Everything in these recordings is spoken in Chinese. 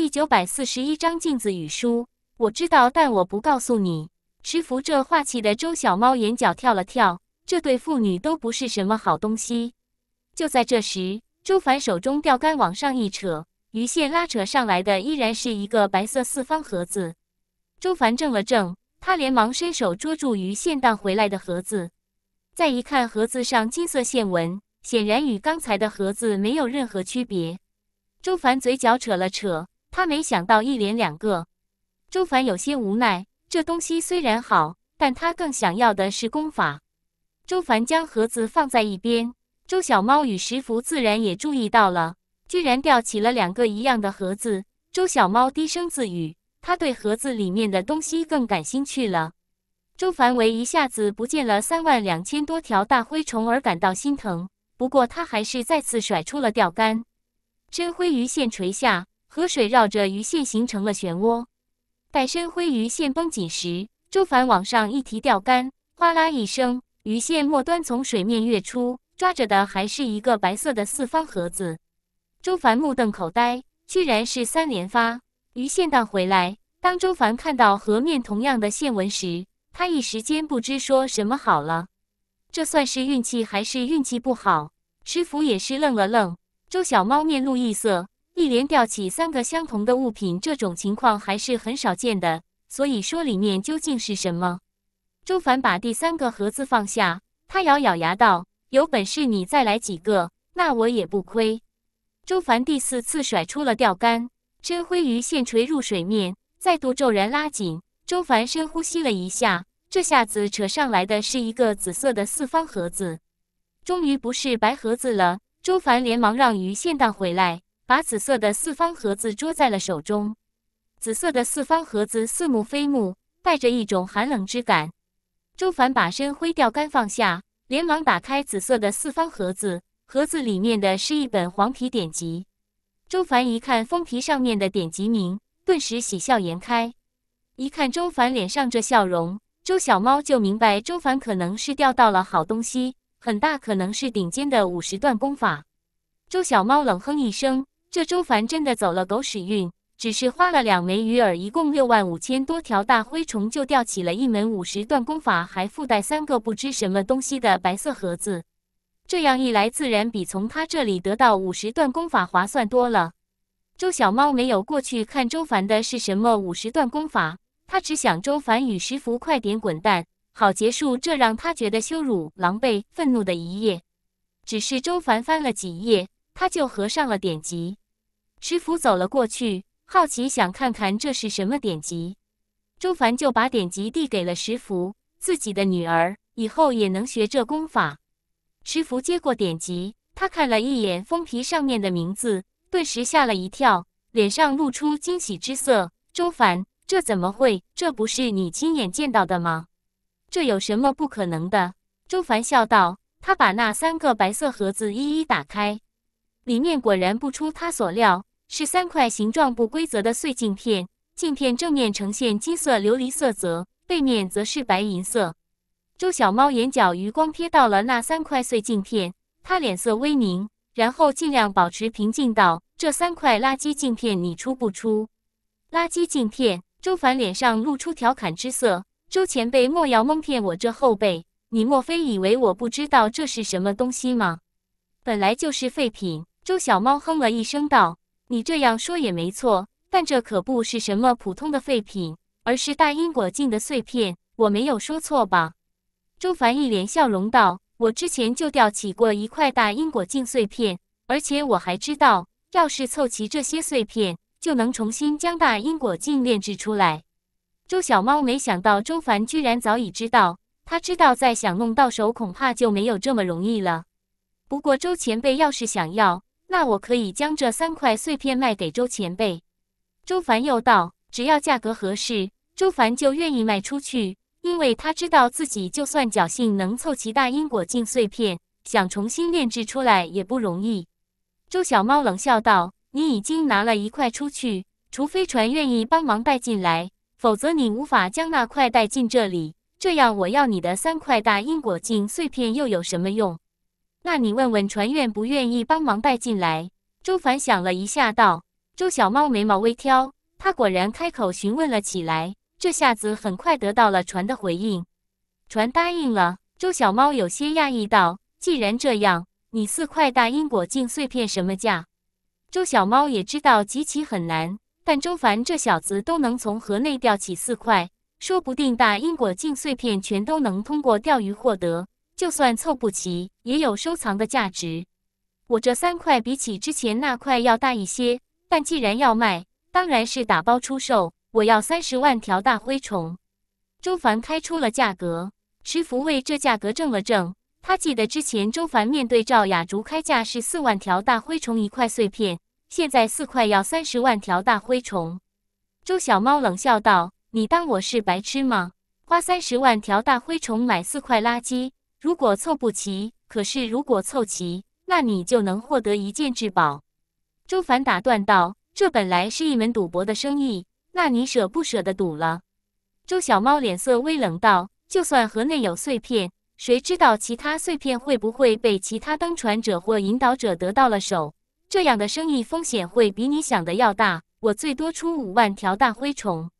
第九百四十一章镜子与书，我知道，但我不告诉你。持傅这话气的周小猫眼角跳了跳，这对父女都不是什么好东西。就在这时，周凡手中钓竿往上一扯，鱼线拉扯上来的依然是一个白色四方盒子。周凡怔了怔，他连忙伸手捉住鱼线荡回来的盒子，再一看盒子上金色线纹，显然与刚才的盒子没有任何区别。周凡嘴角扯了扯。他没想到一连两个，周凡有些无奈。这东西虽然好，但他更想要的是功法。周凡将盒子放在一边，周小猫与石福自然也注意到了，居然吊起了两个一样的盒子。周小猫低声自语：“他对盒子里面的东西更感兴趣了。”周凡为一下子不见了三万两千多条大灰虫而感到心疼，不过他还是再次甩出了钓竿，真灰鱼线垂下。河水绕着鱼线形成了漩涡，待深灰鱼线绷紧时，周凡往上一提钓竿，哗啦一声，鱼线末端从水面跃出，抓着的还是一个白色的四方盒子。周凡目瞪口呆，居然是三连发鱼线荡回来。当周凡看到河面同样的线纹时，他一时间不知说什么好了。这算是运气还是运气不好？师傅也是愣了愣，周小猫面露异色。一连吊起三个相同的物品，这种情况还是很少见的。所以说，里面究竟是什么？周凡把第三个盒子放下，他咬咬牙道：“有本事你再来几个，那我也不亏。”周凡第四次甩出了钓竿，深灰鱼线垂入水面，再度骤然拉紧。周凡深呼吸了一下，这下子扯上来的是一个紫色的四方盒子，终于不是白盒子了。周凡连忙让鱼线荡回来。把紫色的四方盒子捉在了手中，紫色的四方盒子似木非木，带着一种寒冷之感。周凡把深灰钓竿放下，连忙打开紫色的四方盒子，盒子里面的是一本黄皮典籍。周凡一看封皮上面的典籍名，顿时喜笑颜开。一看周凡脸上这笑容，周小猫就明白周凡可能是钓到了好东西，很大可能是顶尖的五十段功法。周小猫冷哼一声。这周凡真的走了狗屎运，只是花了两枚鱼饵，一共六万五千多条大灰虫就钓起了一门五十段功法，还附带三个不知什么东西的白色盒子。这样一来，自然比从他这里得到五十段功法划算多了。周小猫没有过去看周凡的是什么五十段功法，他只想周凡与石福快点滚蛋，好结束这让他觉得羞辱、狼狈、愤怒的一夜。只是周凡翻了几页，他就合上了典籍。石福走了过去，好奇想看看这是什么典籍。周凡就把典籍递给了石福，自己的女儿以后也能学这功法。石福接过典籍，他看了一眼封皮上面的名字，顿时吓了一跳，脸上露出惊喜之色。周凡，这怎么会？这不是你亲眼见到的吗？这有什么不可能的？周凡笑道。他把那三个白色盒子一一打开，里面果然不出他所料。是三块形状不规则的碎镜片，镜片正面呈现金色琉璃色泽，背面则是白银色。周小猫眼角余光瞥到了那三块碎镜片，他脸色微凝，然后尽量保持平静道：“这三块垃圾镜片，你出不出？”“垃圾镜片？”周凡脸上露出调侃之色：“周前辈莫要蒙骗我这后辈，你莫非以为我不知道这是什么东西吗？本来就是废品。”周小猫哼了一声道。你这样说也没错，但这可不是什么普通的废品，而是大因果镜的碎片。我没有说错吧？周凡一脸笑容道：“我之前就吊起过一块大因果镜碎片，而且我还知道，要是凑齐这些碎片，就能重新将大因果镜炼制出来。”周小猫没想到周凡居然早已知道，他知道再想弄到手恐怕就没有这么容易了。不过周前辈要是想要……那我可以将这三块碎片卖给周前辈。周凡又道：“只要价格合适，周凡就愿意卖出去，因为他知道自己就算侥幸能凑齐大因果镜碎片，想重新炼制出来也不容易。”周小猫冷笑道：“你已经拿了一块出去，除非船愿意帮忙带进来，否则你无法将那块带进这里。这样我要你的三块大因果镜碎片又有什么用？”那你问问船愿不愿意帮忙带进来？周凡想了一下，道：“周小猫眉毛微挑，他果然开口询问了起来。这下子很快得到了船的回应，船答应了。”周小猫有些讶异道：“既然这样，你四块大因果镜碎片什么价？”周小猫也知道集齐很难，但周凡这小子都能从河内钓起四块，说不定大因果镜碎片全都能通过钓鱼获得。就算凑不齐，也有收藏的价值。我这三块比起之前那块要大一些，但既然要卖，当然是打包出售。我要三十万条大灰虫。周凡开出了价格，师傅为这价格正了正。他记得之前周凡面对赵雅竹开价是四万条大灰虫一块碎片，现在四块要三十万条大灰虫。周小猫冷笑道：“你当我是白痴吗？花三十万条大灰虫买四块垃圾？”如果凑不齐，可是如果凑齐，那你就能获得一件至宝。”周凡打断道，“这本来是一门赌博的生意，那你舍不舍得赌了？”周小猫脸色微冷道：“就算河内有碎片，谁知道其他碎片会不会被其他登船者或引导者得到了手？这样的生意风险会比你想的要大。我最多出五万条大灰虫，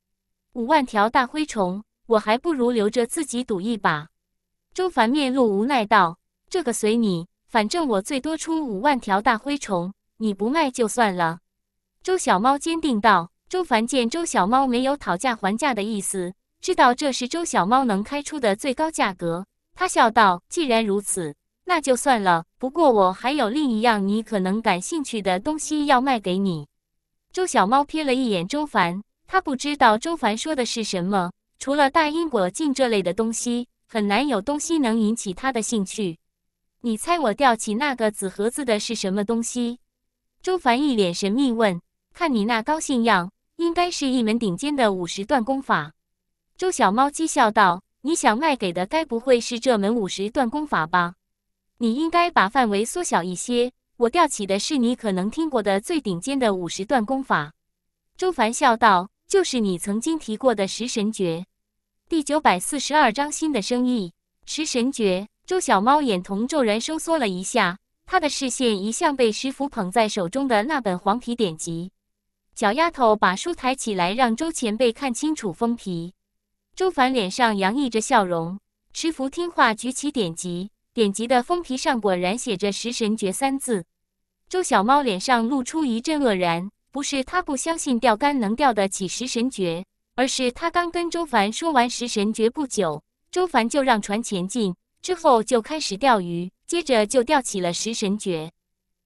五万条大灰虫，我还不如留着自己赌一把。”周凡面露无奈道：“这个随你，反正我最多出五万条大灰虫，你不卖就算了。”周小猫坚定道：“周凡见周小猫没有讨价还价的意思，知道这是周小猫能开出的最高价格，他笑道：‘既然如此，那就算了。不过我还有另一样你可能感兴趣的东西要卖给你。’”周小猫瞥了一眼周凡，他不知道周凡说的是什么，除了大因果镜这类的东西。很难有东西能引起他的兴趣。你猜我吊起那个紫盒子的是什么东西？周凡一脸神秘问：“看你那高兴样，应该是一门顶尖的五十段功法。”周小猫讥笑道：“你想卖给的，该不会是这门五十段功法吧？你应该把范围缩小一些。我吊起的是你可能听过的最顶尖的五十段功法。”周凡笑道：“就是你曾经提过的食神诀。”第九百四十二章新的生意《食神诀》，周小猫眼瞳骤然收缩了一下，他的视线一向被石符捧在手中的那本黄皮典籍。小丫头把书抬起来，让周前辈看清楚封皮。周凡脸上洋溢着笑容，石福听话举起典籍，典籍的封皮上果然写着《食神诀》三字。周小猫脸上露出一阵愕然，不是他不相信钓竿能钓得起《食神诀》。而是他刚跟周凡说完食神诀不久，周凡就让船前进，之后就开始钓鱼，接着就钓起了食神诀。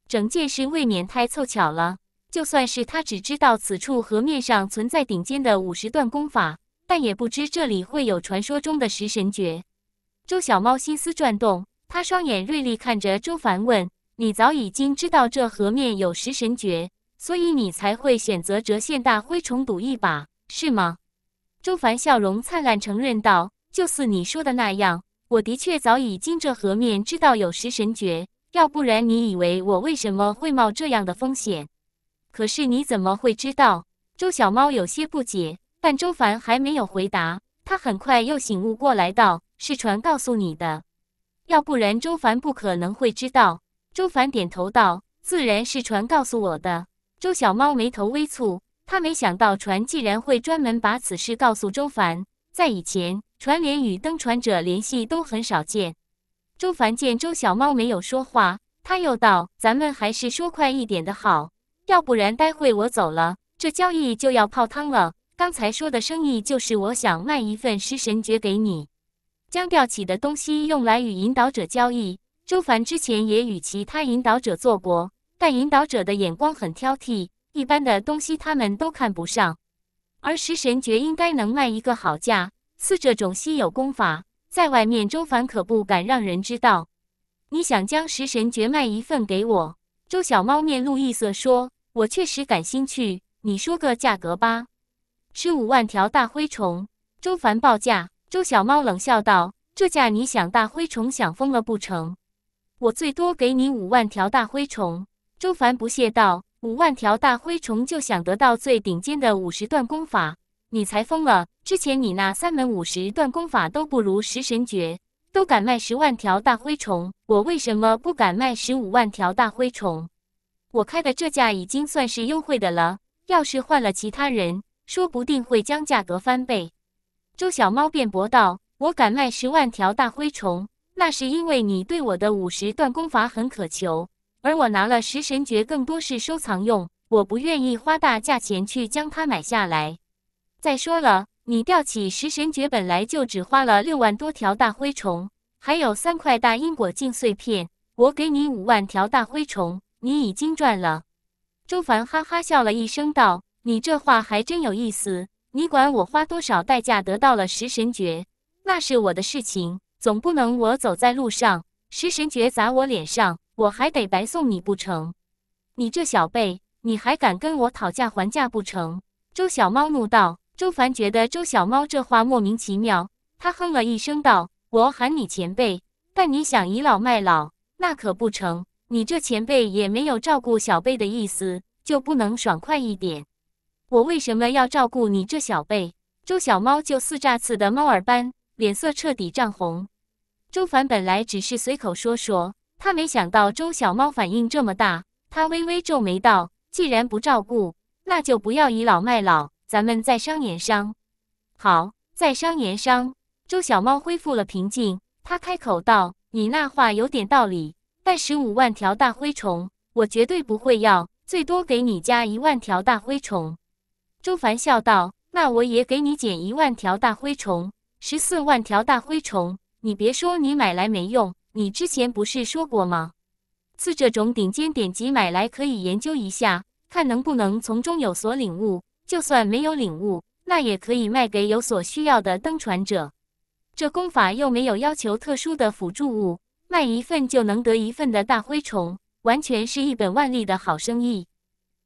整件事未免太凑巧了。就算是他只知道此处河面上存在顶尖的五十段功法，但也不知这里会有传说中的食神诀。周小猫心思转动，他双眼锐利看着周凡问：“你早已经知道这河面有食神诀，所以你才会选择折现大灰虫赌一把，是吗？”周凡笑容灿烂，承认道：“就似你说的那样，我的确早已经这河面知道有食神诀，要不然你以为我为什么会冒这样的风险？”可是你怎么会知道？”周小猫有些不解，但周凡还没有回答，他很快又醒悟过来道：“是船告诉你的，要不然周凡不可能会知道。”周凡点头道：“自然是船告诉我的。”周小猫眉头微蹙。他没想到船既然会专门把此事告诉周凡，在以前船连与登船者联系都很少见。周凡见周小猫没有说话，他又道：“咱们还是说快一点的好，要不然待会我走了，这交易就要泡汤了。刚才说的生意就是我想卖一份食神诀给你，将吊起的东西用来与引导者交易。周凡之前也与其他引导者做过，但引导者的眼光很挑剔。”一般的东西他们都看不上，而《食神诀》应该能卖一个好价。似这种稀有功法，在外面周凡可不敢让人知道。你想将《食神诀》卖一份给我？周小猫面露异色，说我确实感兴趣，你说个价格吧。十五万条大灰虫，周凡报价。周小猫冷笑道：“这价你想大灰虫想疯了不成？我最多给你五万条大灰虫。”周凡不屑道。五万条大灰虫就想得到最顶尖的五十段功法，你才疯了！之前你那三门五十段功法都不如食神诀，都敢卖十万条大灰虫，我为什么不敢卖十五万条大灰虫？我开的这价已经算是优惠的了，要是换了其他人，说不定会将价格翻倍。周小猫辩驳道：“我敢卖十万条大灰虫，那是因为你对我的五十段功法很渴求。”而我拿了食神诀，更多是收藏用，我不愿意花大价钱去将它买下来。再说了，你吊起食神诀本来就只花了六万多条大灰虫，还有三块大因果镜碎片，我给你五万条大灰虫，你已经赚了。周凡哈哈笑了一声道：“你这话还真有意思，你管我花多少代价得到了食神诀，那是我的事情，总不能我走在路上，食神诀砸我脸上。”我还得白送你不成？你这小辈，你还敢跟我讨价还价不成？周小猫怒道。周凡觉得周小猫这话莫名其妙，他哼了一声道：“我喊你前辈，但你想倚老卖老，那可不成。你这前辈也没有照顾小辈的意思，就不能爽快一点？我为什么要照顾你这小辈？”周小猫就似炸刺的猫耳般，脸色彻底涨红。周凡本来只是随口说说。他没想到周小猫反应这么大，他微微皱眉道：“既然不照顾，那就不要倚老卖老。咱们再商言商。”“好，再商言商。”周小猫恢复了平静，他开口道：“你那话有点道理，但十五万条大灰虫我绝对不会要，最多给你加一万条大灰虫。”周凡笑道：“那我也给你减一万条大灰虫，十四万条大灰虫。你别说，你买来没用。”你之前不是说过吗？自这种顶尖典籍买来可以研究一下，看能不能从中有所领悟。就算没有领悟，那也可以卖给有所需要的登船者。这功法又没有要求特殊的辅助物，卖一份就能得一份的大灰虫，完全是一本万利的好生意。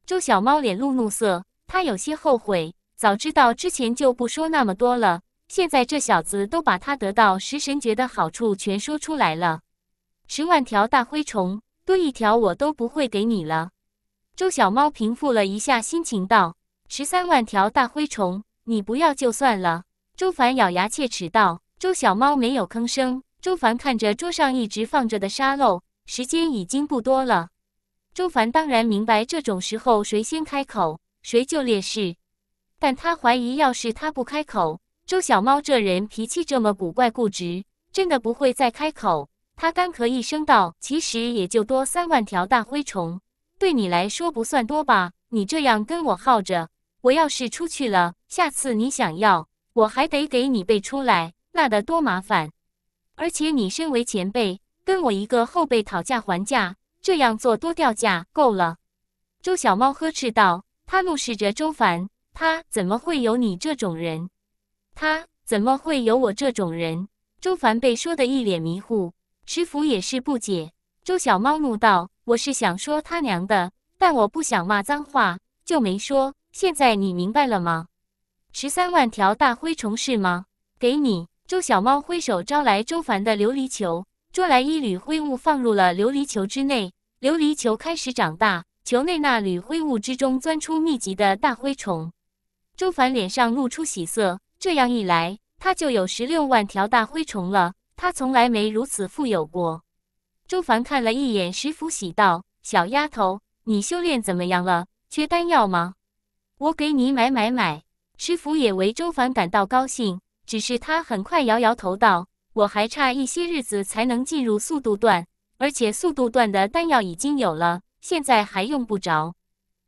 周小猫脸露怒色，他有些后悔，早知道之前就不说那么多了。现在这小子都把他得到《食神诀》的好处全说出来了，十万条大灰虫，多一条我都不会给你了。周小猫平复了一下心情，道：“十三万条大灰虫，你不要就算了。”周凡咬牙切齿道：“周小猫没有吭声。”周凡看着桌上一直放着的沙漏，时间已经不多了。周凡当然明白这种时候谁先开口谁就劣势，但他怀疑，要是他不开口。周小猫这人脾气这么古怪固执，真的不会再开口。他干咳一声道：“其实也就多三万条大灰虫，对你来说不算多吧？你这样跟我耗着，我要是出去了，下次你想要我还得给你背出来，那得多麻烦！而且你身为前辈，跟我一个后辈讨价还价，这样做多掉价！够了！”周小猫呵斥道，他怒视着周凡，他怎么会有你这种人？他怎么会有我这种人？周凡被说得一脸迷糊，师傅也是不解。周小猫怒道：“我是想说他娘的，但我不想骂脏话，就没说。现在你明白了吗？十三万条大灰虫是吗？给你。”周小猫挥手招来周凡的琉璃球，捉来一缕灰雾放入了琉璃球之内，琉璃球开始长大，球内那缕灰雾之中钻出密集的大灰虫。周凡脸上露出喜色。这样一来，他就有十六万条大灰虫了。他从来没如此富有过。周凡看了一眼石府喜道：“小丫头，你修炼怎么样了？缺丹药吗？我给你买买买。”石府也为周凡感到高兴，只是他很快摇摇头道：“我还差一些日子才能进入速度段，而且速度段的丹药已经有了，现在还用不着。”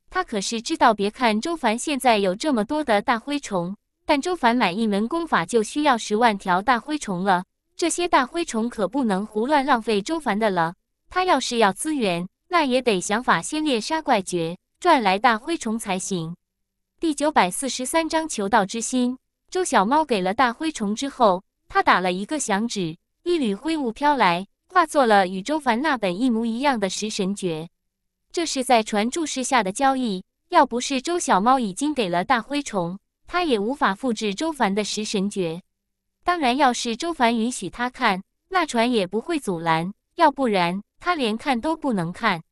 他可是知道，别看周凡现在有这么多的大灰虫。但周凡买一门功法就需要十万条大灰虫了，这些大灰虫可不能胡乱浪费。周凡的了，他要是要资源，那也得想法先猎杀怪绝，赚来大灰虫才行。第九百四十三章求道之心。周小猫给了大灰虫之后，他打了一个响指，一缕灰雾飘来，化作了与周凡那本一模一样的食神诀。这是在船注释下的交易，要不是周小猫已经给了大灰虫。他也无法复制周凡的食神诀，当然，要是周凡允许他看，那船也不会阻拦，要不然他连看都不能看。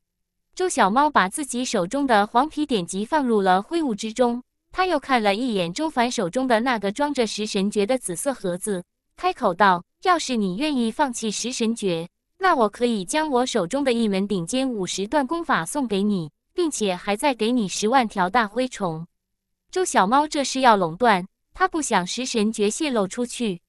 周小猫把自己手中的黄皮典籍放入了灰雾之中，他又看了一眼周凡手中的那个装着食神诀的紫色盒子，开口道：“要是你愿意放弃食神诀，那我可以将我手中的一门顶尖五十段功法送给你，并且还再给你十万条大灰虫。”周小猫这是要垄断，他不想食神诀泄露出去。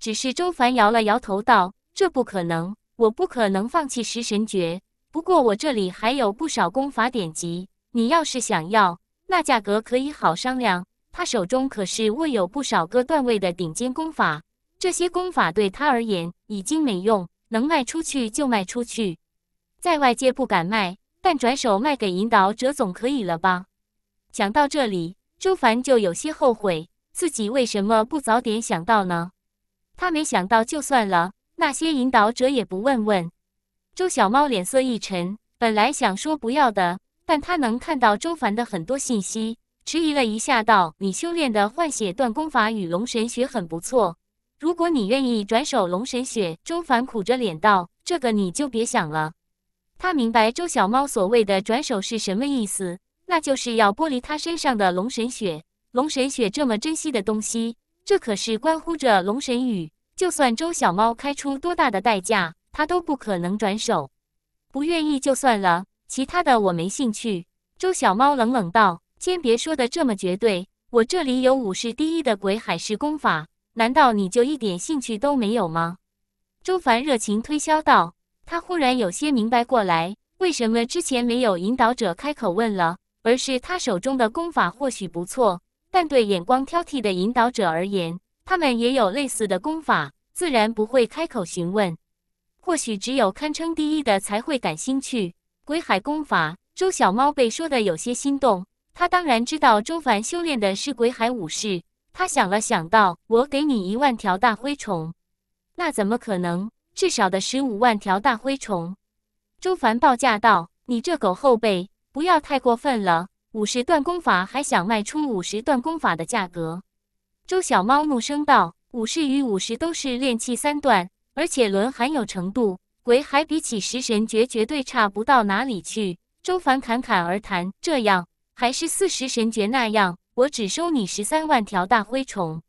只是周凡摇了摇头道：“这不可能，我不可能放弃食神诀。不过我这里还有不少功法典籍，你要是想要，那价格可以好商量。”他手中可是握有不少个段位的顶尖功法，这些功法对他而言已经没用，能卖出去就卖出去，在外界不敢卖，但转手卖给引导者总可以了吧？讲到这里。周凡就有些后悔，自己为什么不早点想到呢？他没想到就算了，那些引导者也不问问。周小猫脸色一沉，本来想说不要的，但他能看到周凡的很多信息，迟疑了一下，道：“你修炼的换血断功法与龙神血很不错，如果你愿意转手龙神血。”周凡苦着脸道：“这个你就别想了。”他明白周小猫所谓的转手是什么意思。那就是要剥离他身上的龙神血。龙神血这么珍惜的东西，这可是关乎着龙神羽。就算周小猫开出多大的代价，他都不可能转手。不愿意就算了，其他的我没兴趣。周小猫冷冷道：“先别说的这么绝对，我这里有武士第一的鬼海式功法，难道你就一点兴趣都没有吗？”周凡热情推销道。他忽然有些明白过来，为什么之前没有引导者开口问了。而是他手中的功法或许不错，但对眼光挑剔的引导者而言，他们也有类似的功法，自然不会开口询问。或许只有堪称第一的才会感兴趣。鬼海功法，周小猫被说的有些心动。他当然知道周凡修炼的是鬼海武士，他想了想道：“我给你一万条大灰虫。”那怎么可能？至少得十五万条大灰虫。周凡报价道：“你这狗后辈。”不要太过分了！五十段功法还想卖出五十段功法的价格？周小猫怒声道：“五十与五十都是炼气三段，而且轮含有程度，鬼还比起食神诀绝对差不到哪里去。”周凡侃侃而谈：“这样，还是四十神诀那样，我只收你十三万条大灰虫，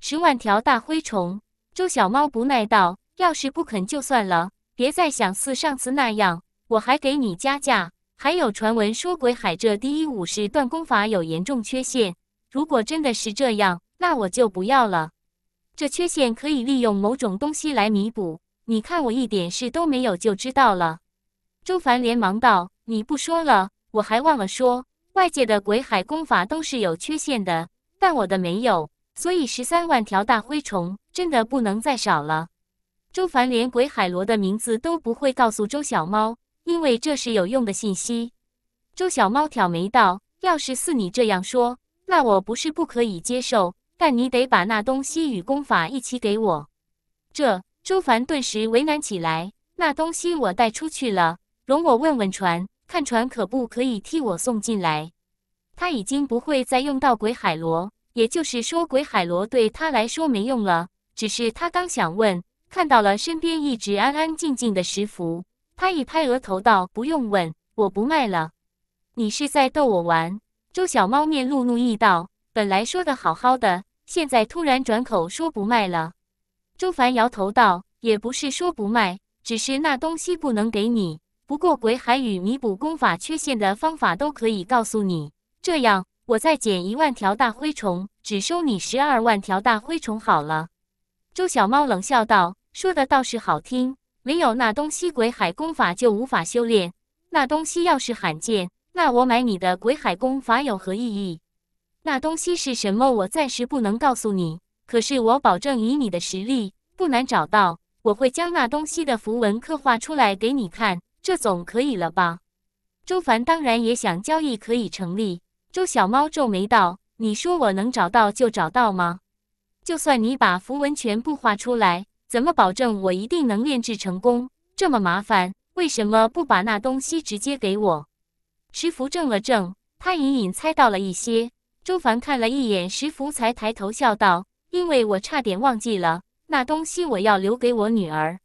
十万条大灰虫。”周小猫不耐道：“要是不肯就算了，别再想似上次那样，我还给你加价。”还有传闻说鬼海这第一武士断功法有严重缺陷，如果真的是这样，那我就不要了。这缺陷可以利用某种东西来弥补，你看我一点事都没有就知道了。周凡连忙道：“你不说了，我还忘了说，外界的鬼海功法都是有缺陷的，但我的没有，所以十三万条大灰虫真的不能再少了。”周凡连鬼海螺的名字都不会告诉周小猫。因为这是有用的信息，周小猫挑眉道：“要是似你这样说，那我不是不可以接受，但你得把那东西与功法一起给我。”这周凡顿时为难起来：“那东西我带出去了，容我问问船，看船可不可以替我送进来？”他已经不会再用到鬼海螺，也就是说，鬼海螺对他来说没用了。只是他刚想问，看到了身边一直安安静静的石符。他一拍额头道：“不用问，我不卖了。你是在逗我玩？”周小猫面露怒意道：“本来说的好好的，现在突然转口说不卖了。”周凡摇头道：“也不是说不卖，只是那东西不能给你。不过鬼海与弥补功法缺陷的方法都可以告诉你。这样，我再捡一万条大灰虫，只收你十二万条大灰虫好了。”周小猫冷笑道：“说的倒是好听。”没有那东西，鬼海功法就无法修炼。那东西要是罕见，那我买你的鬼海功法有何意义？那东西是什么，我暂时不能告诉你。可是我保证，以你的实力，不难找到。我会将那东西的符文刻画出来给你看，这总可以了吧？周凡当然也想交易可以成立。周小猫皱眉道：“你说我能找到就找到吗？就算你把符文全部画出来。”怎么保证我一定能炼制成功？这么麻烦，为什么不把那东西直接给我？石福怔了怔，他隐隐猜到了一些。周凡看了一眼石福，才抬头笑道：“因为我差点忘记了，那东西我要留给我女儿。”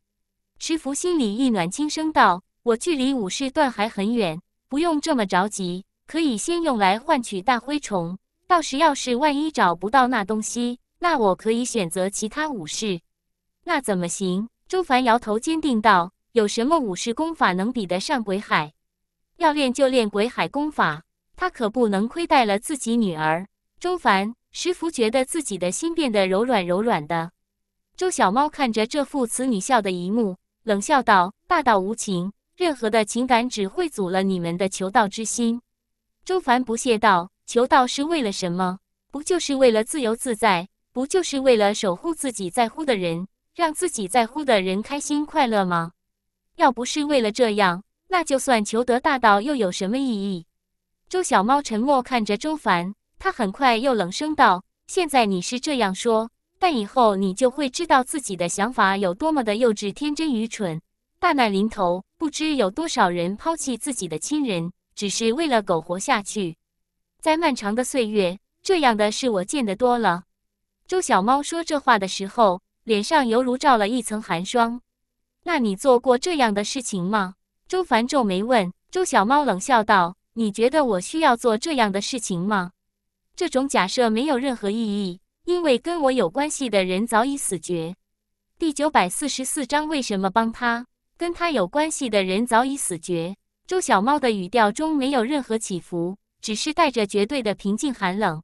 石福心里一暖，轻声道：“我距离武士段还很远，不用这么着急，可以先用来换取大灰虫。到时要是万一找不到那东西，那我可以选择其他武士。”那怎么行？周凡摇头，坚定道：“有什么武士功法能比得上鬼海？要练就练鬼海功法。他可不能亏待了自己女儿。”周凡石福觉得自己的心变得柔软柔软的。周小猫看着这父慈女孝的一幕，冷笑道：“霸道无情，任何的情感只会阻了你们的求道之心。”周凡不屑道：“求道是为了什么？不就是为了自由自在？不就是为了守护自己在乎的人？”让自己在乎的人开心快乐吗？要不是为了这样，那就算求得大道又有什么意义？周小猫沉默看着周凡，他很快又冷声道：“现在你是这样说，但以后你就会知道自己的想法有多么的幼稚、天真、愚蠢。大难临头，不知有多少人抛弃自己的亲人，只是为了苟活下去。在漫长的岁月，这样的事我见得多了。”周小猫说这话的时候。脸上犹如罩了一层寒霜。那你做过这样的事情吗？周凡皱眉问。周小猫冷笑道：“你觉得我需要做这样的事情吗？这种假设没有任何意义，因为跟我有关系的人早已死绝。”第九百四十四章为什么帮他？跟他有关系的人早已死绝。周小猫的语调中没有任何起伏，只是带着绝对的平静寒冷。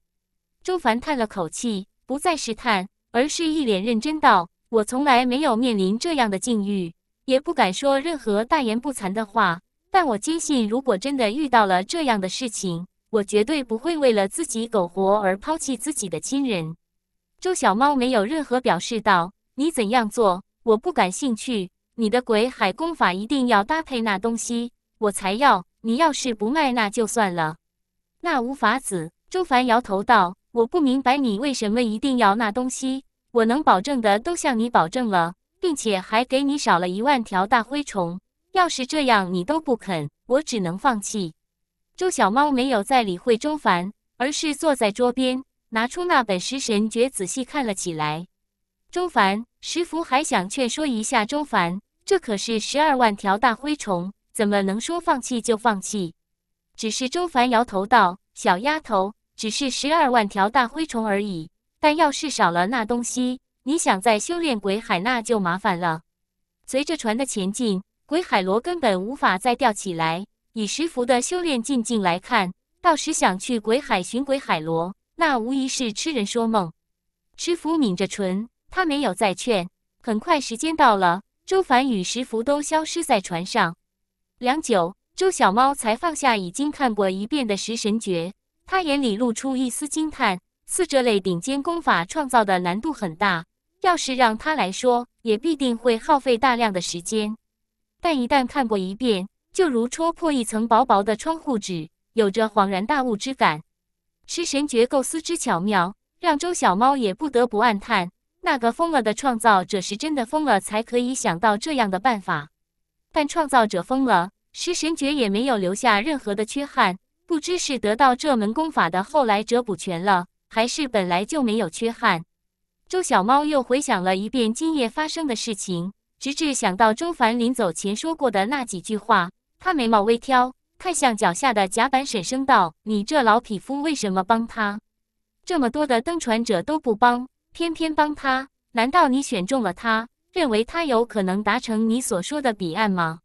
周凡叹了口气，不再试探。而是一脸认真道：“我从来没有面临这样的境遇，也不敢说任何大言不惭的话。但我坚信，如果真的遇到了这样的事情，我绝对不会为了自己苟活而抛弃自己的亲人。”周小猫没有任何表示道：“你怎样做，我不感兴趣。你的鬼海功法一定要搭配那东西，我才要。你要是不卖，那就算了。”那无法子，周凡摇头道。我不明白你为什么一定要那东西。我能保证的都向你保证了，并且还给你少了一万条大灰虫。要是这样你都不肯，我只能放弃。周小猫没有再理会钟凡，而是坐在桌边，拿出那本《食神诀》仔细看了起来。钟凡，石福还想劝说一下钟凡，这可是十二万条大灰虫，怎么能说放弃就放弃？只是钟凡摇头道：“小丫头。”只是十二万条大灰虫而已，但要是少了那东西，你想再修炼鬼海，那就麻烦了。随着船的前进，鬼海螺根本无法再钓起来。以石福的修炼境界来看，到时想去鬼海寻鬼海螺，那无疑是痴人说梦。石福抿着唇，他没有再劝。很快时间到了，周凡与石福都消失在船上。良久，周小猫才放下已经看过一遍的《食神诀》。他眼里露出一丝惊叹，似这类顶尖功法创造的难度很大，要是让他来说，也必定会耗费大量的时间。但一旦看过一遍，就如戳破一层薄薄的窗户纸，有着恍然大悟之感。食神诀构思之巧妙，让周小猫也不得不暗叹：那个疯了的创造者是真的疯了，才可以想到这样的办法。但创造者疯了，食神诀也没有留下任何的缺憾。不知是得到这门功法的后来者补全了，还是本来就没有缺憾。周小猫又回想了一遍今夜发生的事情，直至想到周凡临走前说过的那几句话，他眉毛微挑，看向脚下的甲板，沈声道：“你这老匹夫，为什么帮他？这么多的登船者都不帮，偏偏帮他？难道你选中了他，认为他有可能达成你所说的彼岸吗？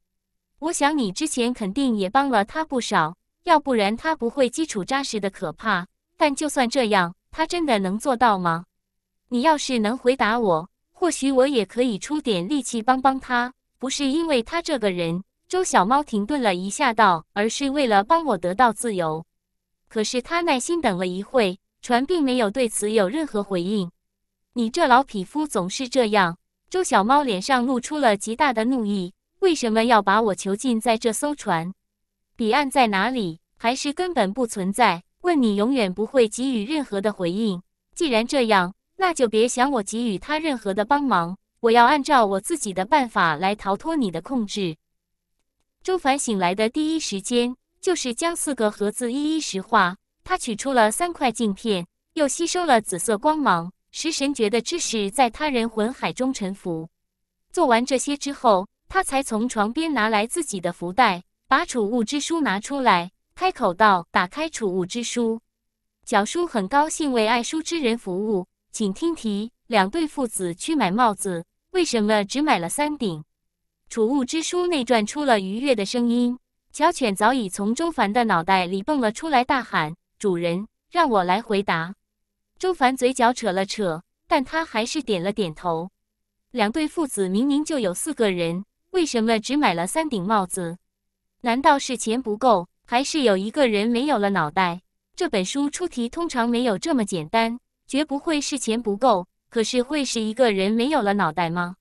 我想你之前肯定也帮了他不少。”要不然他不会基础扎实的可怕，但就算这样，他真的能做到吗？你要是能回答我，或许我也可以出点力气帮帮他，不是因为他这个人。周小猫停顿了一下，道：“而是为了帮我得到自由。”可是他耐心等了一会，船并没有对此有任何回应。你这老匹夫总是这样！周小猫脸上露出了极大的怒意：“为什么要把我囚禁在这艘船？”彼岸在哪里？还是根本不存在？问你永远不会给予任何的回应。既然这样，那就别想我给予他任何的帮忙。我要按照我自己的办法来逃脱你的控制。周凡醒来的第一时间，就是将四个盒子一一石化。他取出了三块镜片，又吸收了紫色光芒，食神诀的知识在他人魂海中沉浮。做完这些之后，他才从床边拿来自己的福袋。把储物之书拿出来，开口道：“打开储物之书。”小叔很高兴为爱书之人服务，请听题：两对父子去买帽子，为什么只买了三顶？储物之书内传出了愉悦的声音。小犬早已从周凡的脑袋里蹦了出来，大喊：“主人，让我来回答。”周凡嘴角扯了扯，但他还是点了点头。两对父子明明就有四个人，为什么只买了三顶帽子？难道是钱不够，还是有一个人没有了脑袋？这本书出题通常没有这么简单，绝不会是钱不够，可是会是一个人没有了脑袋吗？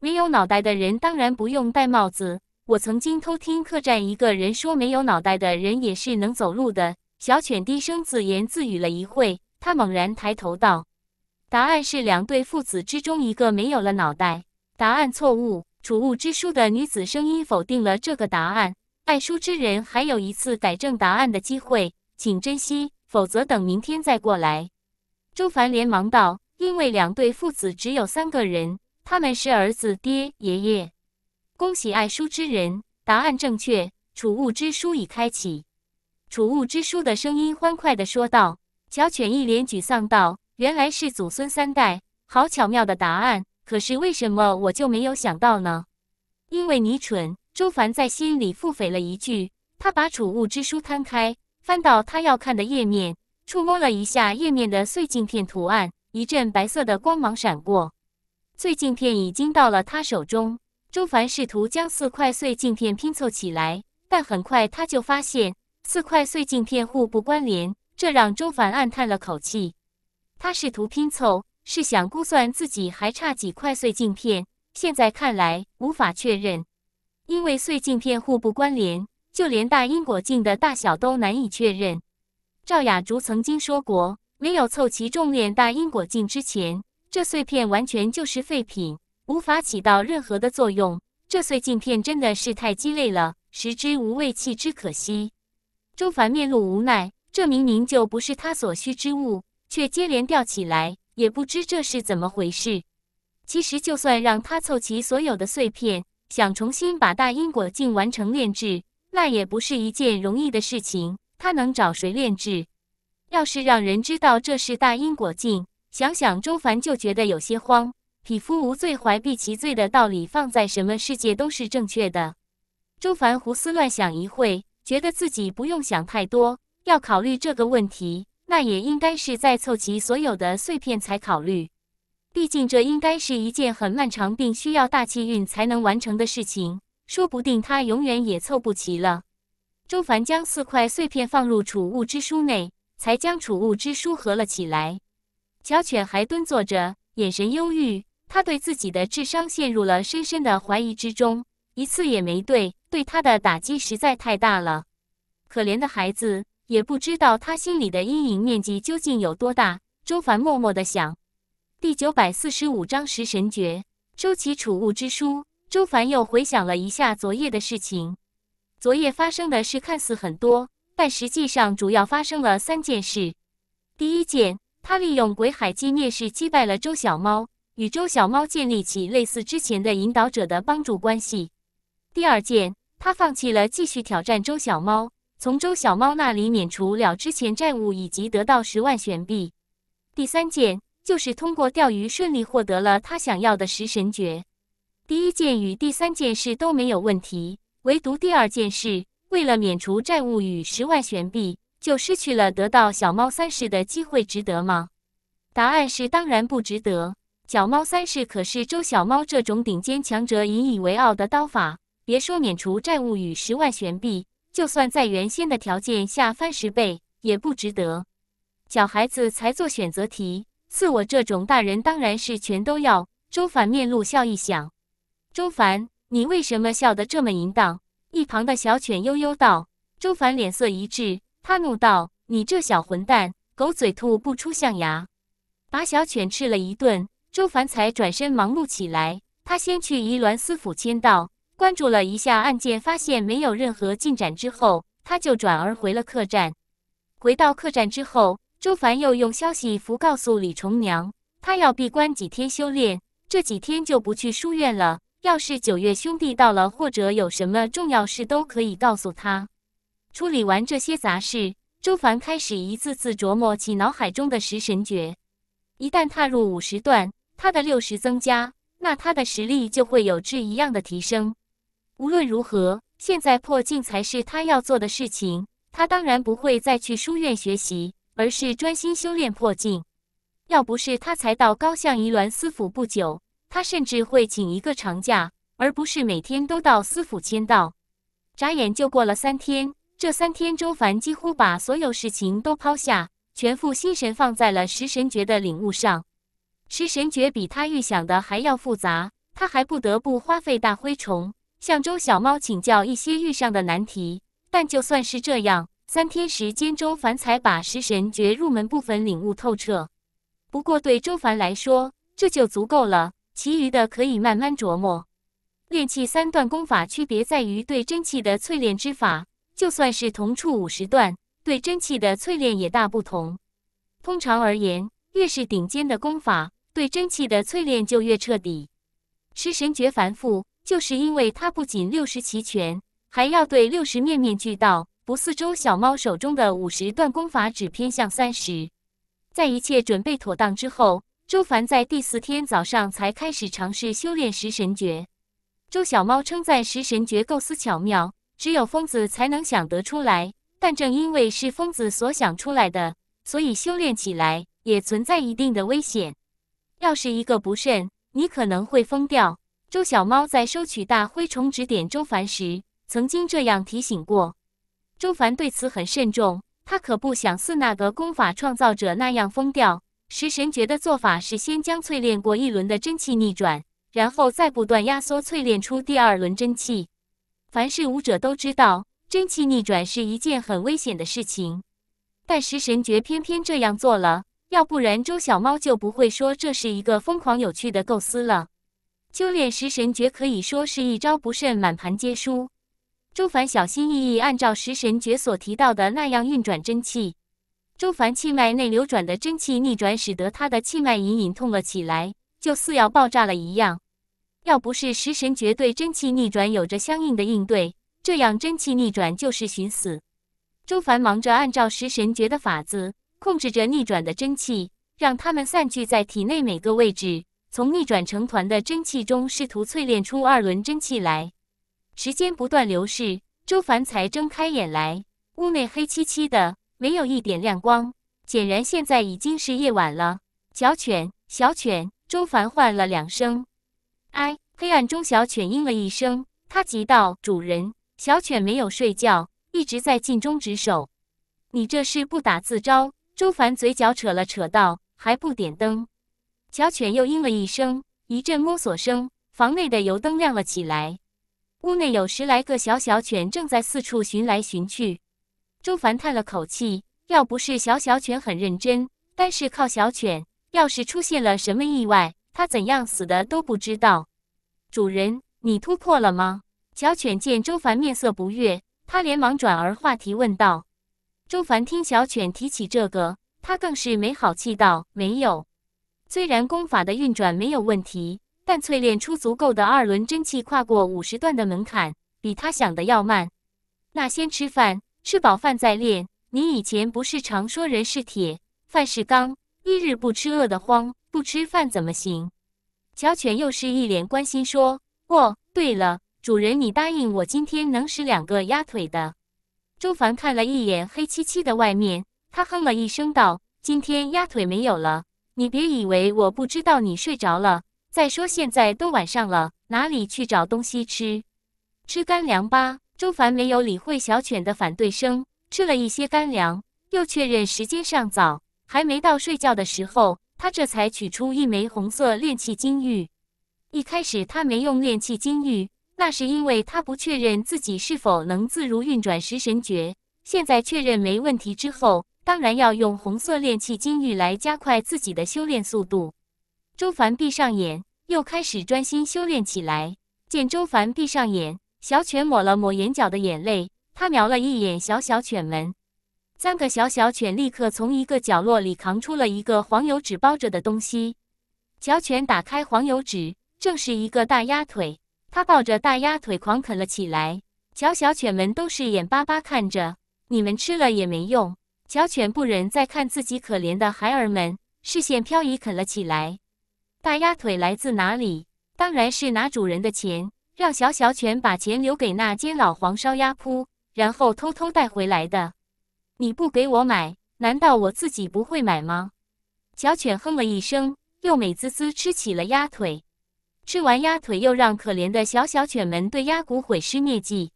没有脑袋的人当然不用戴帽子。我曾经偷听客栈一个人说，没有脑袋的人也是能走路的。小犬低声自言自语了一会，他猛然抬头道：“答案是两对父子之中一个没有了脑袋。”答案错误。储物之书的女子声音否定了这个答案。爱书之人还有一次改正答案的机会，请珍惜，否则等明天再过来。周凡连忙道：“因为两对父子只有三个人，他们是儿子、爹、爷爷。”恭喜爱书之人，答案正确。储物之书已开启。储物之书的声音欢快的说道：“小犬一脸沮丧道：‘原来是祖孙三代，好巧妙的答案。可是为什么我就没有想到呢？’因为，你蠢。”周凡在心里腹诽了一句，他把储物之书摊开，翻到他要看的页面，触摸了一下页面的碎镜片图案，一阵白色的光芒闪过，碎镜片已经到了他手中。周凡试图将四块碎镜片拼凑起来，但很快他就发现四块碎镜片互不关联，这让周凡暗叹了口气。他试图拼凑，是想估算自己还差几块碎镜片，现在看来无法确认。因为碎镜片互不关联，就连大因果镜的大小都难以确认。赵雅竹曾经说过，没有凑齐重炼大因果镜之前，这碎片完全就是废品，无法起到任何的作用。这碎镜片真的是太鸡肋了，食之无味，弃之可惜。周凡面露无奈，这明明就不是他所需之物，却接连掉起来，也不知这是怎么回事。其实，就算让他凑齐所有的碎片。想重新把大因果境完成炼制，那也不是一件容易的事情。他能找谁炼制？要是让人知道这是大因果境，想想周凡就觉得有些慌。匹夫无罪，怀璧其罪的道理放在什么世界都是正确的。周凡胡思乱想一会，觉得自己不用想太多。要考虑这个问题，那也应该是在凑齐所有的碎片才考虑。毕竟，这应该是一件很漫长并需要大气运才能完成的事情，说不定他永远也凑不齐了。周凡将四块碎片放入储物之书内，才将储物之书合了起来。小犬还蹲坐着，眼神忧郁，他对自己的智商陷入了深深的怀疑之中，一次也没对，对他的打击实在太大了。可怜的孩子，也不知道他心里的阴影面积究竟有多大。周凡默默的想。第九百四十五章食神诀。收起储物之书，周凡又回想了一下昨夜的事情。昨夜发生的事看似很多，但实际上主要发生了三件事。第一件，他利用鬼海基聂氏击败了周小猫，与周小猫建立起类似之前的引导者的帮助关系。第二件，他放弃了继续挑战周小猫，从周小猫那里免除了之前债务以及得到十万悬币。第三件。就是通过钓鱼顺利获得了他想要的食神诀，第一件与第三件事都没有问题，唯独第二件事，为了免除债务与十万悬币，就失去了得到小猫三世的机会，值得吗？答案是当然不值得。小猫三世可是周小猫这种顶尖强者引以为傲的刀法，别说免除债务与十万悬币，就算在原先的条件下翻十倍也不值得。小孩子才做选择题。似我这种大人，当然是全都要。周凡面露笑意，想：周凡，你为什么笑得这么淫荡？一旁的小犬悠悠道。周凡脸色一滞，他怒道：“你这小混蛋，狗嘴吐不出象牙！”把小犬吃了一顿，周凡才转身忙碌起来。他先去宜鸾司府签到，关注了一下案件，发现没有任何进展之后，他就转而回了客栈。回到客栈之后。周凡又用消息符告诉李重娘，他要闭关几天修炼，这几天就不去书院了。要是九月兄弟到了，或者有什么重要事，都可以告诉他。处理完这些杂事，周凡开始一次次琢磨起脑海中的十神诀。一旦踏入五十段，他的六十增加，那他的实力就会有质一样的提升。无论如何，现在破境才是他要做的事情。他当然不会再去书院学习。而是专心修炼破境。要不是他才到高相仪鸾司府不久，他甚至会请一个长假，而不是每天都到司府签到。眨眼就过了三天，这三天周凡几乎把所有事情都抛下，全副心神放在了食神诀的领悟上。食神诀比他预想的还要复杂，他还不得不花费大灰虫向周小猫请教一些遇上的难题。但就算是这样。三天时间，周凡才把《食神诀》入门部分领悟透彻。不过，对周凡来说，这就足够了，其余的可以慢慢琢磨。炼气三段功法区别在于对真气的淬炼之法，就算是同处五十段，对真气的淬炼也大不同。通常而言，越是顶尖的功法，对真气的淬炼就越彻底。《食神诀》繁复，就是因为它不仅六十齐全，还要对六十面面俱到。不似周小猫手中的五十段功法，只偏向三十。在一切准备妥当之后，周凡在第四天早上才开始尝试修炼食神诀。周小猫称赞食神诀构思巧妙，只有疯子才能想得出来。但正因为是疯子所想出来的，所以修炼起来也存在一定的危险。要是一个不慎，你可能会疯掉。周小猫在收取大灰虫指点周凡时，曾经这样提醒过。周凡对此很慎重，他可不想似那个功法创造者那样疯掉。食神诀的做法是先将淬炼过一轮的真气逆转，然后再不断压缩淬炼出第二轮真气。凡是武者都知道，真气逆转是一件很危险的事情，但食神诀偏偏这样做了，要不然周小猫就不会说这是一个疯狂有趣的构思了。修炼食神诀可以说是一招不慎，满盘皆输。周凡小心翼翼按照食神诀所提到的那样运转真气，周凡气脉内流转的真气逆转，使得他的气脉隐隐痛了起来，就似要爆炸了一样。要不是食神诀对真气逆转有着相应的应对，这样真气逆转就是寻死。周凡忙着按照食神诀的法子控制着逆转的真气，让他们散聚在体内每个位置，从逆转成团的真气中试图淬炼出二轮真气来。时间不断流逝，周凡才睁开眼来。屋内黑漆漆的，没有一点亮光，显然现在已经是夜晚了。小犬，小犬，周凡唤了两声。哎，黑暗中小犬应了一声。他急道：“主人，小犬没有睡觉，一直在尽忠职守。你这是不打自招。”周凡嘴角扯了扯，道：“还不点灯？”小犬又应了一声。一阵摸索声，房内的油灯亮了起来。屋内有十来个小小犬正在四处寻来寻去，周凡叹了口气，要不是小小犬很认真，单是靠小犬，要是出现了什么意外，它怎样死的都不知道。主人，你突破了吗？小犬见周凡面色不悦，他连忙转而话题问道。周凡听小犬提起这个，他更是没好气道：“没有，虽然功法的运转没有问题。”但淬炼出足够的二轮真气，跨过五十段的门槛，比他想的要慢。那先吃饭，吃饱饭再练。你以前不是常说“人是铁，饭是钢”，一日不吃饿得慌，不吃饭怎么行？小犬又是一脸关心说：“哦，对了，主人，你答应我今天能使两个鸭腿的。”周凡看了一眼黑漆漆的外面，他哼了一声道：“今天鸭腿没有了，你别以为我不知道你睡着了。”再说现在都晚上了，哪里去找东西吃？吃干粮吧。周凡没有理会小犬的反对声，吃了一些干粮，又确认时间尚早，还没到睡觉的时候，他这才取出一枚红色炼气金玉。一开始他没用炼气金玉，那是因为他不确认自己是否能自如运转食神诀。现在确认没问题之后，当然要用红色炼气金玉来加快自己的修炼速度。周凡闭上眼。又开始专心修炼起来。见周凡闭上眼，小犬抹了抹眼角的眼泪。他瞄了一眼小小犬们，三个小小犬立刻从一个角落里扛出了一个黄油纸包着的东西。小犬打开黄油纸，正是一个大鸭腿。它抱着大鸭腿狂啃了起来。小小犬们都是眼巴巴看着，你们吃了也没用。小犬不忍再看自己可怜的孩儿们，视线飘移，啃了起来。大鸭腿来自哪里？当然是拿主人的钱，让小小犬把钱留给那间老黄烧鸭铺，然后偷偷带回来的。你不给我买，难道我自己不会买吗？小犬哼了一声，又美滋滋吃起了鸭腿。吃完鸭腿，又让可怜的小小犬们对鸭骨毁尸灭迹。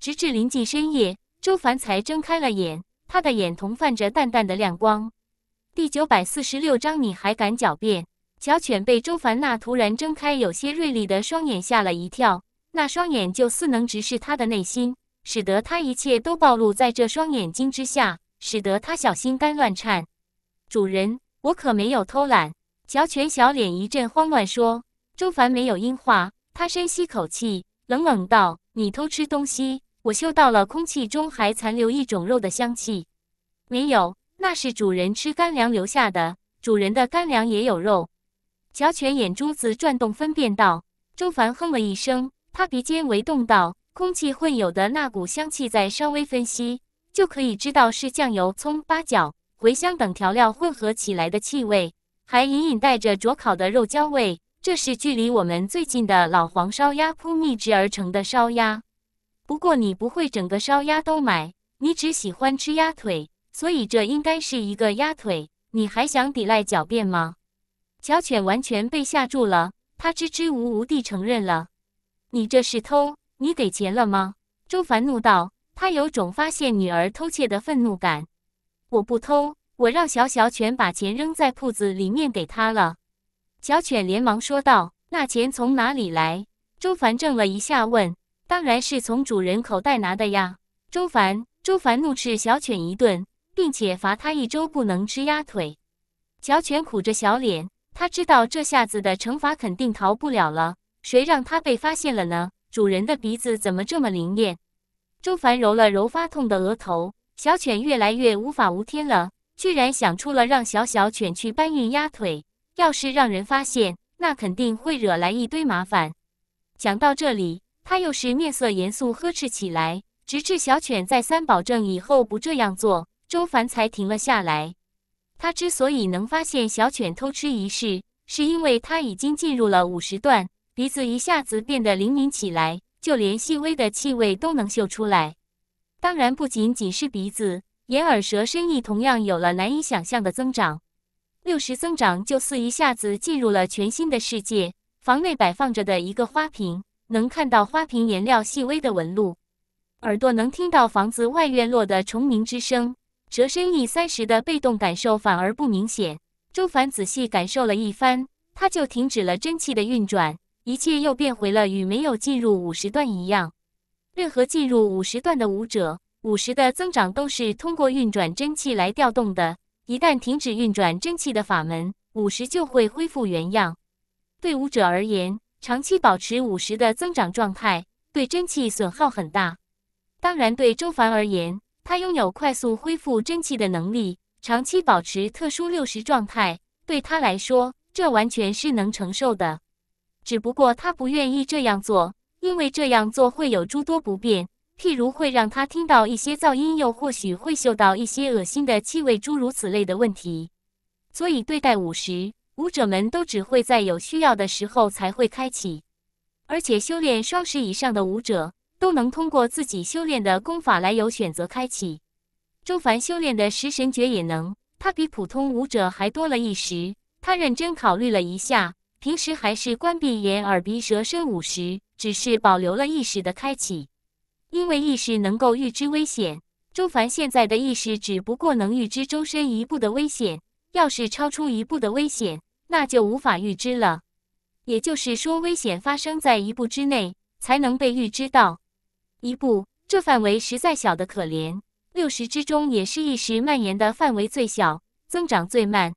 直至临近深夜，周凡才睁开了眼，他的眼瞳泛着淡淡的亮光。第九百四十六章，你还敢狡辩？小犬被周凡那突然睁开、有些锐利的双眼吓了一跳，那双眼就似能直视他的内心，使得他一切都暴露在这双眼睛之下，使得他小心肝乱颤。主人，我可没有偷懒。小犬小脸一阵慌乱，说：“周凡没有阴话。”他深吸口气，冷冷道：“你偷吃东西，我嗅到了空气中还残留一种肉的香气。没有，那是主人吃干粮留下的。主人的干粮也有肉。”小犬眼珠子转动，分辨道：“周凡哼了一声，他鼻尖微动道，空气混有的那股香气，在稍微分析就可以知道是酱油、葱、八角、茴香等调料混合起来的气味，还隐隐带着灼烤的肉焦味。这是距离我们最近的老黄烧鸭铺秘制而成的烧鸭。不过你不会整个烧鸭都买，你只喜欢吃鸭腿，所以这应该是一个鸭腿。你还想抵赖狡辩吗？”小犬完全被吓住了，它支支吾吾地承认了：“你这是偷，你给钱了吗？”周凡怒道。他有种发现女儿偷窃的愤怒感。“我不偷，我让小小犬把钱扔在铺子里面给他了。”小犬连忙说道。“那钱从哪里来？”周凡怔了一下，问。“当然是从主人口袋拿的呀。”周凡，周凡怒斥小犬一顿，并且罚他一周不能吃鸭腿。小犬苦着小脸。他知道这下子的惩罚肯定逃不了了，谁让他被发现了呢？主人的鼻子怎么这么灵验？周凡揉了揉发痛的额头，小犬越来越无法无天了，居然想出了让小小犬去搬运鸭腿，要是让人发现，那肯定会惹来一堆麻烦。讲到这里，他又是面色严肃，呵斥起来，直至小犬再三保证以后不这样做，周凡才停了下来。他之所以能发现小犬偷吃一事，是因为它已经进入了五十段，鼻子一下子变得灵敏起来，就连细微的气味都能嗅出来。当然，不仅仅是鼻子，眼、耳、舌、身意同样有了难以想象的增长。六十增长，就似一下子进入了全新的世界。房内摆放着的一个花瓶，能看到花瓶颜料细微的纹路；耳朵能听到房子外院落的虫鸣之声。蛇身一三十的被动感受反而不明显。周凡仔细感受了一番，他就停止了真气的运转，一切又变回了与没有进入五十段一样。任何进入五十段的武者，五十的增长都是通过运转真气来调动的。一旦停止运转真气的法门，五十就会恢复原样。对武者而言，长期保持五十的增长状态，对真气损耗很大。当然，对周凡而言。他拥有快速恢复真气的能力，长期保持特殊六十状态，对他来说这完全是能承受的。只不过他不愿意这样做，因为这样做会有诸多不便，譬如会让他听到一些噪音，又或许会嗅到一些恶心的气味，诸如此类的问题。所以对待五十武者们都只会在有需要的时候才会开启，而且修炼双十以上的武者。都能通过自己修炼的功法来有选择开启。周凡修炼的食神诀也能，他比普通武者还多了一识。他认真考虑了一下，平时还是关闭眼、耳、鼻、舌、身五识，只是保留了意识的开启，因为意识能够预知危险。周凡现在的意识只不过能预知周身一步的危险，要是超出一步的危险，那就无法预知了。也就是说，危险发生在一步之内，才能被预知到。一步，这范围实在小得可怜。六十之中，也是一时蔓延的范围最小，增长最慢。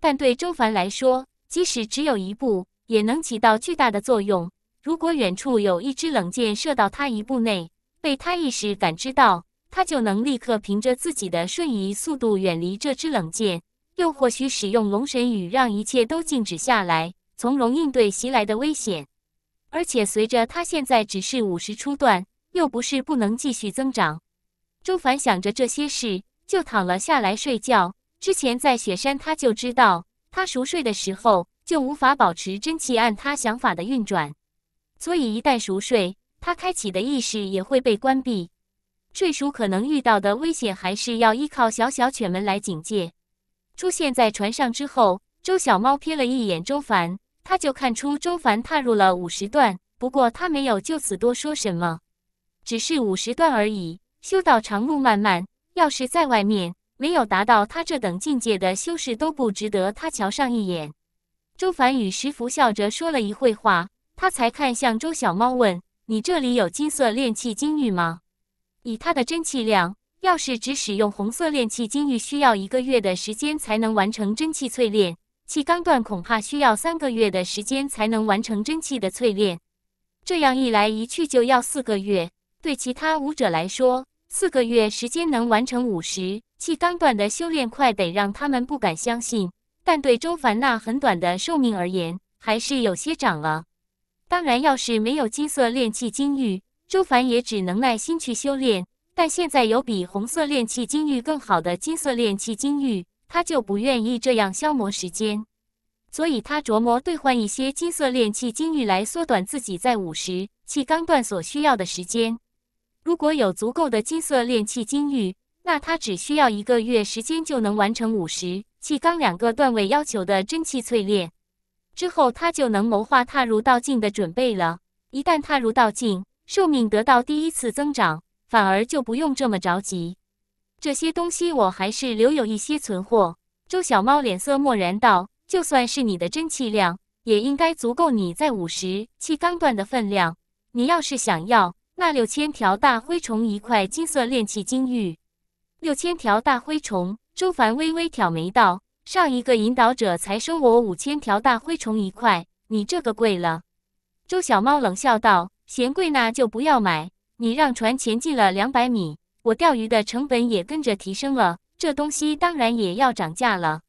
但对周凡来说，即使只有一步，也能起到巨大的作用。如果远处有一支冷箭射到他一步内，被他一时感知到，他就能立刻凭着自己的瞬移速度远离这支冷箭，又或许使用龙神雨让一切都静止下来，从容应对袭来的危险。而且，随着他现在只是五十初段。又不是不能继续增长。周凡想着这些事，就躺了下来睡觉。之前在雪山，他就知道，他熟睡的时候就无法保持真气按他想法的运转，所以一旦熟睡，他开启的意识也会被关闭。睡熟可能遇到的危险，还是要依靠小小犬们来警戒。出现在船上之后，周小猫瞥了一眼周凡，他就看出周凡踏入了五十段，不过他没有就此多说什么。只是五十段而已，修道长路漫漫。要是在外面，没有达到他这等境界的修士都不值得他瞧上一眼。周凡与石福笑着说了一会话，他才看向周小猫问：“你这里有金色炼器金玉吗？”以他的真气量，要是只使用红色炼器金玉，需要一个月的时间才能完成真气淬炼。气刚段恐怕需要三个月的时间才能完成真气的淬炼。这样一来一去，就要四个月。对其他武者来说，四个月时间能完成五十气钢段的修炼，快得让他们不敢相信。但对周凡那很短的寿命而言，还是有些长了。当然，要是没有金色炼气金玉，周凡也只能耐心去修炼。但现在有比红色炼气金玉更好的金色炼气金玉，他就不愿意这样消磨时间。所以他琢磨兑换一些金色炼气金玉来缩短自己在五十气钢段所需要的时间。如果有足够的金色炼气金玉，那他只需要一个月时间就能完成五十气缸两个段位要求的真气淬炼，之后他就能谋划踏入道境的准备了。一旦踏入道境，寿命得到第一次增长，反而就不用这么着急。这些东西我还是留有一些存货。周小猫脸色漠然道：“就算是你的真气量，也应该足够你在五十气缸段的分量。你要是想要……”那六千条大灰虫一块金色炼器金玉，六千条大灰虫。周凡微微挑眉道：“上一个引导者才收我五千条大灰虫一块，你这个贵了。”周小猫冷笑道：“嫌贵那就不要买。你让船前进了两百米，我钓鱼的成本也跟着提升了，这东西当然也要涨价了。”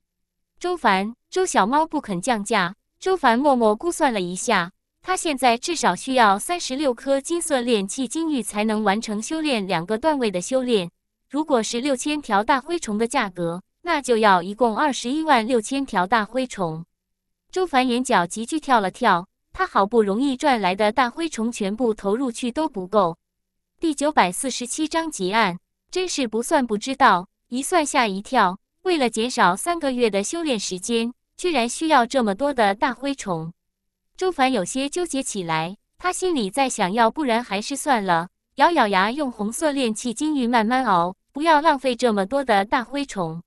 周凡、周小猫不肯降价。周凡默默估算了一下。他现在至少需要三十六颗金色炼器金玉才能完成修炼两个段位的修炼。如果是六千条大灰虫的价格，那就要一共二十一万六千条大灰虫。周凡眼角急剧跳了跳，他好不容易赚来的大灰虫全部投入去都不够。第九百四十七章集案，真是不算不知道，一算吓一跳。为了减少三个月的修炼时间，居然需要这么多的大灰虫。周凡有些纠结起来，他心里在想：要不然还是算了。咬咬牙，用红色炼气金玉慢慢熬，不要浪费这么多的大灰虫。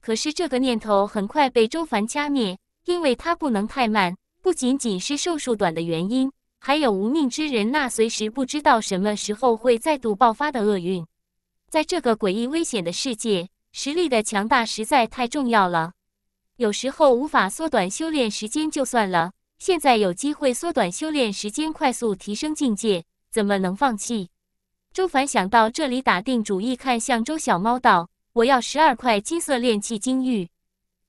可是这个念头很快被周凡掐灭，因为他不能太慢。不仅仅是寿数短的原因，还有无命之人那随时不知道什么时候会再度爆发的厄运。在这个诡异危险的世界，实力的强大实在太重要了。有时候无法缩短修炼时间就算了。现在有机会缩短修炼时间，快速提升境界，怎么能放弃？周凡想到这里，打定主意，看向周小猫道：“我要十二块金色炼器金玉。”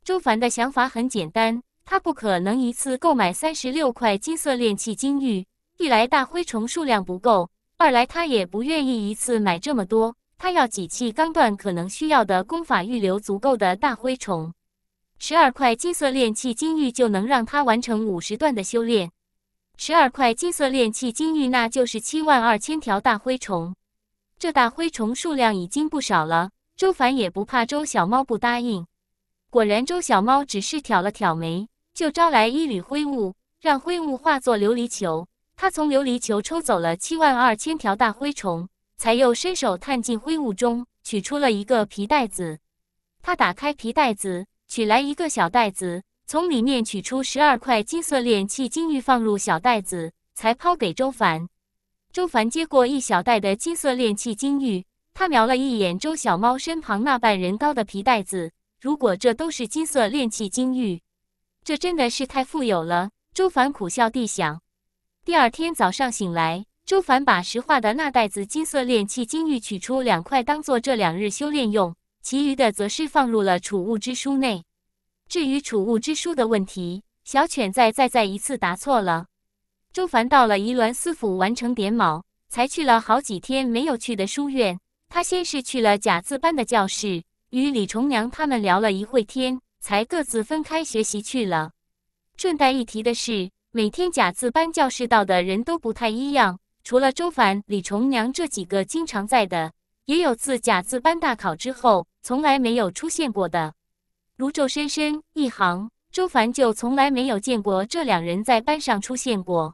周凡的想法很简单，他不可能一次购买三十六块金色炼器金玉。一来大灰虫数量不够，二来他也不愿意一次买这么多。他要几器钢段，可能需要的功法预留足够的大灰虫。十二块金色炼器金玉就能让他完成五十段的修炼。十二块金色炼器金玉，那就是七万二千条大灰虫。这大灰虫数量已经不少了。周凡也不怕周小猫不答应。果然，周小猫只是挑了挑眉，就招来一缕灰雾，让灰雾化作琉璃球。他从琉璃球抽走了七万二千条大灰虫，才又伸手探进灰雾中，取出了一个皮袋子。他打开皮袋子。取来一个小袋子，从里面取出十二块金色炼器金玉，放入小袋子，才抛给周凡。周凡接过一小袋的金色炼器金玉，他瞄了一眼周小猫身旁那半人高的皮袋子，如果这都是金色炼器金玉，这真的是太富有了。周凡苦笑地想。第二天早上醒来，周凡把石化的那袋子金色炼器金玉取出两块，当做这两日修炼用。其余的则是放入了储物之书内。至于储物之书的问题，小犬再再再一次答错了。周凡到了宜鸾司府完成点卯，才去了好几天没有去的书院。他先是去了甲字班的教室，与李重娘他们聊了一会天，才各自分开学习去了。顺带一提的是，每天甲字班教室到的人都不太一样，除了周凡、李重娘这几个经常在的。也有自甲字班大考之后从来没有出现过的，如昼深深一行，周凡就从来没有见过这两人在班上出现过，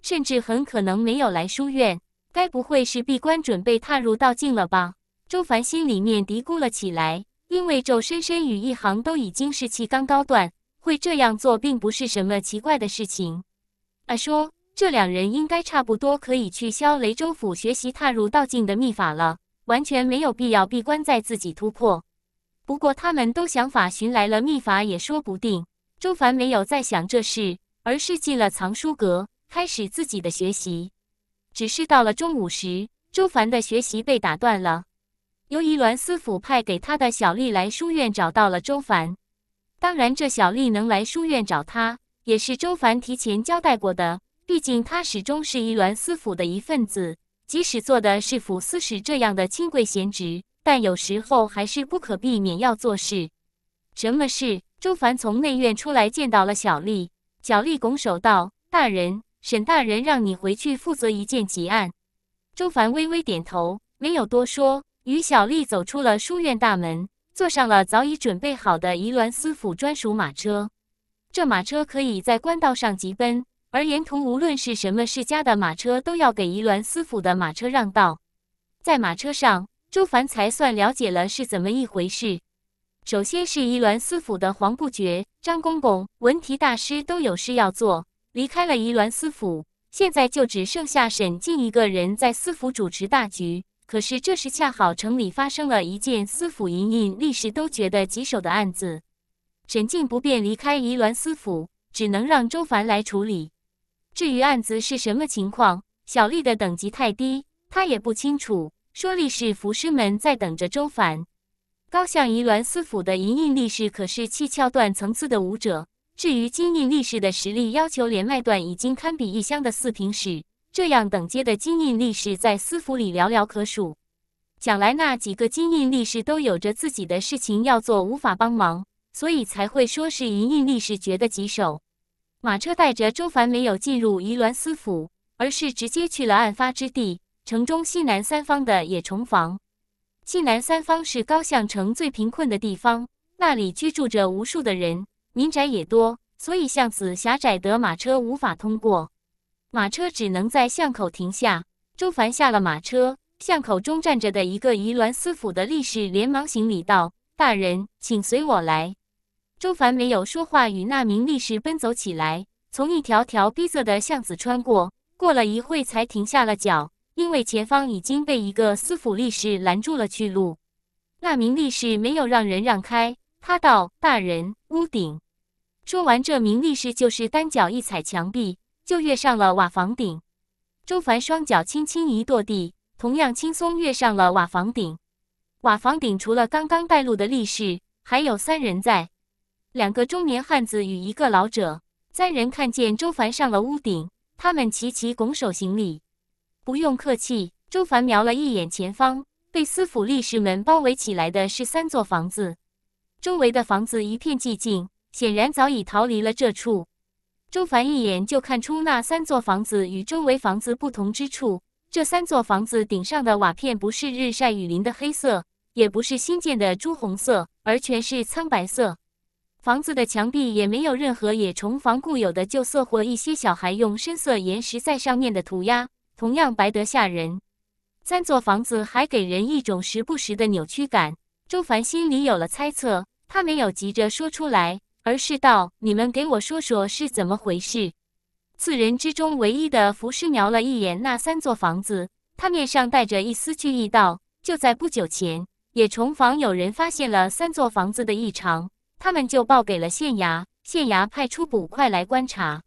甚至很可能没有来书院，该不会是闭关准备踏入道境了吧？周凡心里面嘀咕了起来，因为昼深深与一行都已经是气刚高段，会这样做并不是什么奇怪的事情。按说这两人应该差不多可以去萧雷州府学习踏入道境的秘法了。完全没有必要闭关在自己突破，不过他们都想法寻来了秘法也说不定。周凡没有再想这事，而是进了藏书阁，开始自己的学习。只是到了中午时，周凡的学习被打断了。由于栾司府派给他的小丽来书院找到了周凡。当然，这小丽能来书院找他，也是周凡提前交代过的。毕竟他始终是一栾司府的一份子。即使做的是府司使这样的清贵闲职，但有时候还是不可避免要做事。什么事？周凡从内院出来，见到了小丽。小丽拱手道：“大人，沈大人让你回去负责一件急案。”周凡微微点头，没有多说，与小丽走出了书院大门，坐上了早已准备好的宜鸾司府专属马车。这马车可以在官道上疾奔。而沿途无论是什么世家的马车，都要给宜鸾司府的马车让道。在马车上，周凡才算了解了是怎么一回事。首先是宜鸾司府的黄不觉、张公公、文提大师都有事要做，离开了宜鸾司府，现在就只剩下沈静一个人在司府主持大局。可是这时恰好城里发生了一件司府隐隐历时都觉得棘手的案子，沈静不便离开宜鸾司府，只能让周凡来处理。至于案子是什么情况，小丽的等级太低，她也不清楚。说力士服师们在等着周凡。高相仪鸾司府的银印力士可是七窍断层次的武者。至于金印力士的实力要求，连脉段已经堪比一乡的四品使。这样等阶的金印力士在私府里寥寥可数。想来那几个金印力士都有着自己的事情要做，无法帮忙，所以才会说是银印力士觉得棘手。马车带着周凡没有进入宜鸾司府，而是直接去了案发之地城中西南三方的野虫房。西南三方是高相城最贫困的地方，那里居住着无数的人，民宅也多，所以巷子狭窄得马车无法通过，马车只能在巷口停下。周凡下了马车，巷口中站着的一个宜鸾司府的力士连忙行礼道：“大人，请随我来。”周凡没有说话，与那名力士奔走起来，从一条条逼仄的巷子穿过。过了一会，才停下了脚，因为前方已经被一个司府力士拦住了去路。那名力士没有让人让开，他道：“大人，屋顶。”说完，这名力士就是单脚一踩墙壁，就跃上了瓦房顶。周凡双脚轻轻一跺地，同样轻松跃上了瓦房顶。瓦房顶除了刚刚带路的力士，还有三人在。两个中年汉子与一个老者，三人看见周凡上了屋顶，他们齐齐拱手行礼。不用客气。周凡瞄了一眼前方，被司府立石门包围起来的是三座房子，周围的房子一片寂静，显然早已逃离了这处。周凡一眼就看出那三座房子与周围房子不同之处：这三座房子顶上的瓦片不是日晒雨淋的黑色，也不是新建的朱红色，而全是苍白色。房子的墙壁也没有任何野虫房固有的旧色，或一些小孩用深色岩石在上面的涂鸦，同样白得吓人。三座房子还给人一种时不时的扭曲感。周凡心里有了猜测，他没有急着说出来，而是道：“你们给我说说是怎么回事？”四人之中唯一的符师瞄了一眼那三座房子，他面上带着一丝惧意，道：“就在不久前，野虫房有人发现了三座房子的异常。”他们就报给了县衙，县衙派出捕快来观察。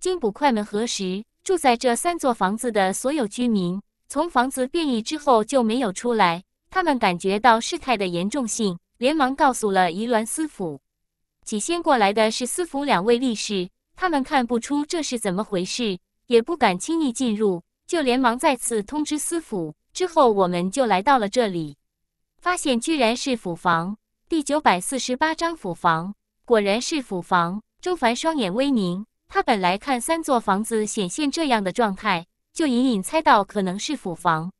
经捕快们核实，住在这三座房子的所有居民，从房子变异之后就没有出来。他们感觉到事态的严重性，连忙告诉了宜鸾司府。起先过来的是司府两位力士，他们看不出这是怎么回事，也不敢轻易进入，就连忙再次通知司府。之后，我们就来到了这里，发现居然是府房。第九百四十八章府房，果然是府房。周凡双眼微凝，他本来看三座房子显现这样的状态，就隐隐猜到可能是府房。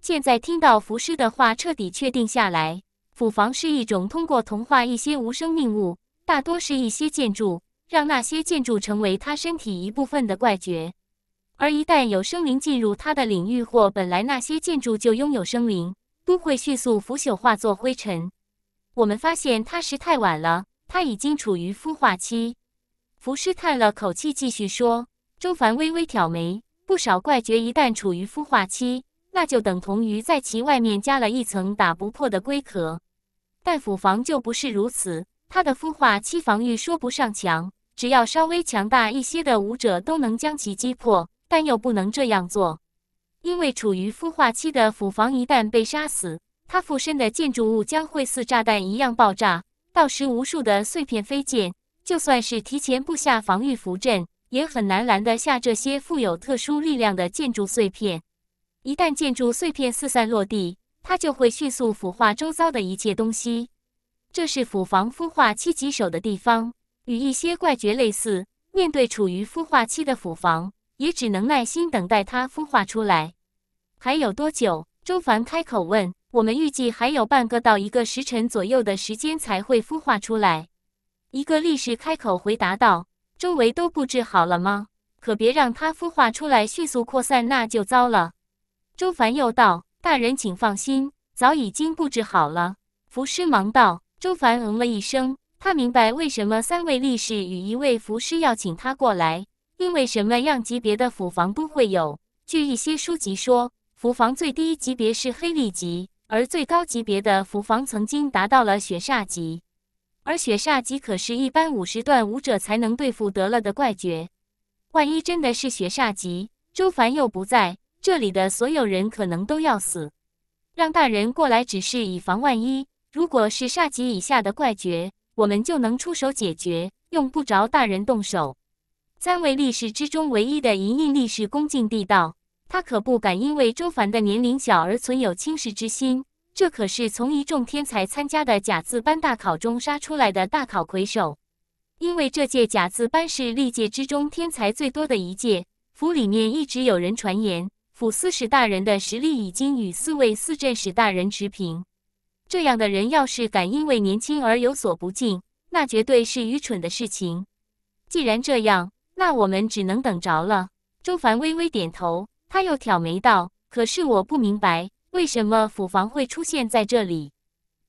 现在听到符师的话，彻底确定下来，府房是一种通过同化一些无生命物，大多是一些建筑，让那些建筑成为他身体一部分的怪绝。而一旦有生灵进入他的领域，或本来那些建筑就拥有生灵，都会迅速腐朽化作灰尘。我们发现他时太晚了，他已经处于孵化期。符师叹了口气，继续说：“周凡微微挑眉，不少怪绝一旦处于孵化期，那就等同于在其外面加了一层打不破的龟壳。但斧房就不是如此，它的孵化期防御说不上强，只要稍微强大一些的武者都能将其击破。但又不能这样做，因为处于孵化期的斧房一旦被杀死。”它附身的建筑物将会似炸弹一样爆炸，到时无数的碎片飞溅。就算是提前布下防御符阵，也很难拦得下这些富有特殊力量的建筑碎片。一旦建筑碎片四散落地，它就会迅速腐化周遭的一切东西。这是腐房孵化期棘手的地方，与一些怪绝类似。面对处于孵化期的腐房，也只能耐心等待它孵化出来。还有多久？周凡开口问。我们预计还有半个到一个时辰左右的时间才会孵化出来。一个力士开口回答道：“周围都布置好了吗？可别让它孵化出来，迅速扩散，那就糟了。”周凡又道：“大人请放心，早已经布置好了。”浮尸忙道：“周凡，嗯了一声。他明白为什么三位力士与一位浮尸要请他过来，因为什么样级别的府房都会有。据一些书籍说，府房最低级别是黑力级。”而最高级别的符房曾经达到了雪煞级，而雪煞级可是一般五十段武者才能对付得了的怪绝。万一真的是雪煞级，周凡又不在，这里的所有人可能都要死。让大人过来，只是以防万一。如果是煞级以下的怪绝，我们就能出手解决，用不着大人动手。三位力士之中，唯一的银印力士恭敬地道。他可不敢因为周凡的年龄小而存有轻视之心，这可是从一众天才参加的甲字班大考中杀出来的大考魁首。因为这届甲字班是历届之中天才最多的一届，府里面一直有人传言，府四史大人的实力已经与四位四镇史大人持平。这样的人要是敢因为年轻而有所不敬，那绝对是愚蠢的事情。既然这样，那我们只能等着了。周凡微微点头。他又挑眉道：“可是我不明白，为什么府房会出现在这里？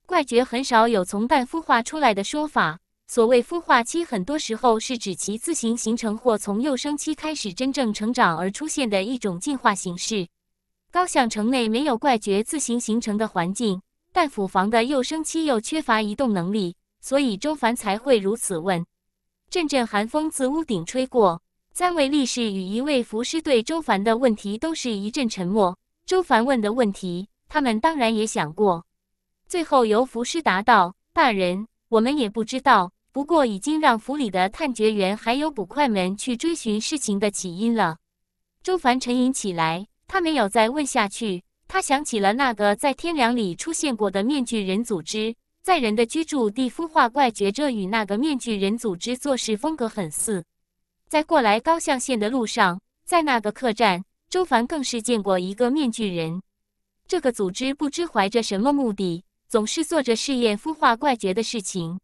怪觉很少有从蛋孵化出来的说法。所谓孵化期，很多时候是指其自行形成或从幼生期开始真正成长而出现的一种进化形式。高向城内没有怪觉自行形成的环境，但府房的幼生期又缺乏移动能力，所以周凡才会如此问。阵阵寒风自屋顶吹过。”三位力士与一位符师对周凡的问题都是一阵沉默。周凡问的问题，他们当然也想过。最后由符师答道：“大人，我们也不知道，不过已经让府里的探觉员还有捕快们去追寻事情的起因了。”周凡沉吟起来，他没有再问下去。他想起了那个在天梁里出现过的面具人组织，在人的居住地孵化怪，觉着与那个面具人组织做事风格很似。在过来高象县的路上，在那个客栈，周凡更是见过一个面具人。这个组织不知怀着什么目的，总是做着试验孵化怪杰的事情。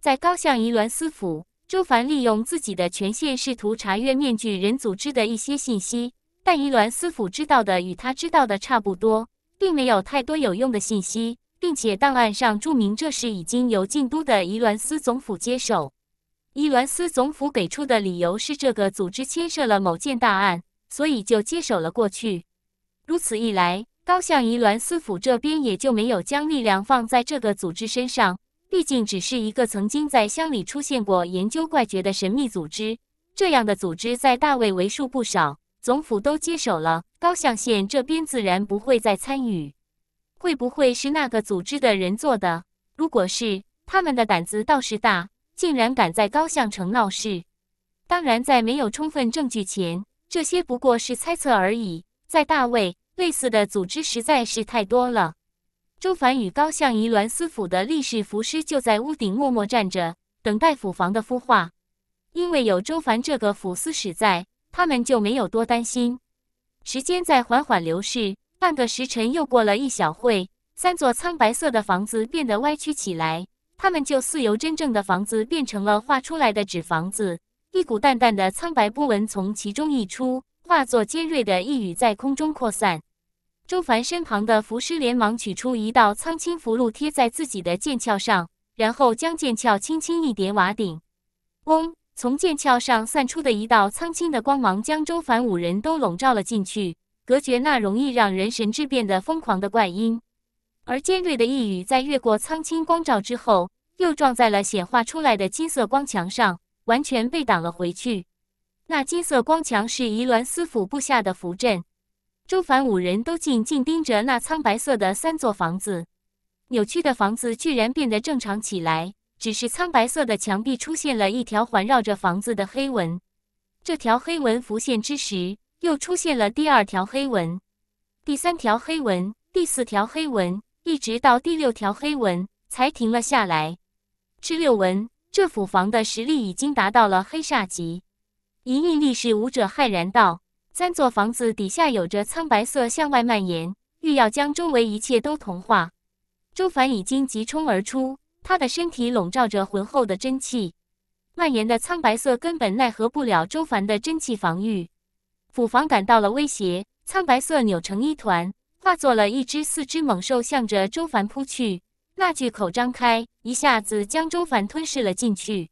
在高象宜鸾司府，周凡利用自己的权限试图查阅面具人组织的一些信息，但宜鸾司府知道的与他知道的差不多，并没有太多有用的信息，并且档案上注明这事已经由晋都的宜鸾司总府接手。伊栾斯总府给出的理由是，这个组织牵涉了某件大案，所以就接手了过去。如此一来，高乡伊栾斯府这边也就没有将力量放在这个组织身上。毕竟，只是一个曾经在乡里出现过研究怪觉的神秘组织。这样的组织在大卫为数不少，总府都接手了，高乡县这边自然不会再参与。会不会是那个组织的人做的？如果是，他们的胆子倒是大。竟然敢在高相城闹事！当然，在没有充分证据前，这些不过是猜测而已。在大卫，类似的组织实在是太多了。周凡与高相、宜鸾、司府的力士符师就在屋顶默默站着，等待府房的孵化。因为有周凡这个府司使在，他们就没有多担心。时间在缓缓流逝，半个时辰又过了一小会，三座苍白色的房子变得歪曲起来。他们就似由真正的房子变成了画出来的纸房子，一股淡淡的苍白波纹从其中溢出，化作尖锐的一语在空中扩散。周凡身旁的符师连忙取出一道苍青符箓贴在自己的剑鞘上，然后将剑鞘轻轻一叠瓦顶。嗡，从剑鞘上散出的一道苍青的光芒将周凡五人都笼罩了进去，隔绝那容易让人神志变得疯狂的怪音。而尖锐的一语在越过苍青光照之后。又撞在了显化出来的金色光墙上，完全被挡了回去。那金色光墙是宜鸾司府布下的符阵。周凡五人都静静盯着那苍白色的三座房子，扭曲的房子居然变得正常起来，只是苍白色的墙壁出现了一条环绕着房子的黑纹。这条黑纹浮现之时，又出现了第二条黑纹，第三条黑纹，第四条黑纹，一直到第六条黑纹才停了下来。赤六文，这府房的实力已经达到了黑煞级。一印力士武者骇然道：“三座房子底下有着苍白色向外蔓延，欲要将周围一切都同化。”周凡已经急冲而出，他的身体笼罩着浑厚的真气，蔓延的苍白色根本奈何不了周凡的真气防御。府房感到了威胁，苍白色扭成一团，化作了一只四只猛兽，向着周凡扑去。那巨口张开，一下子将周凡吞噬了进去。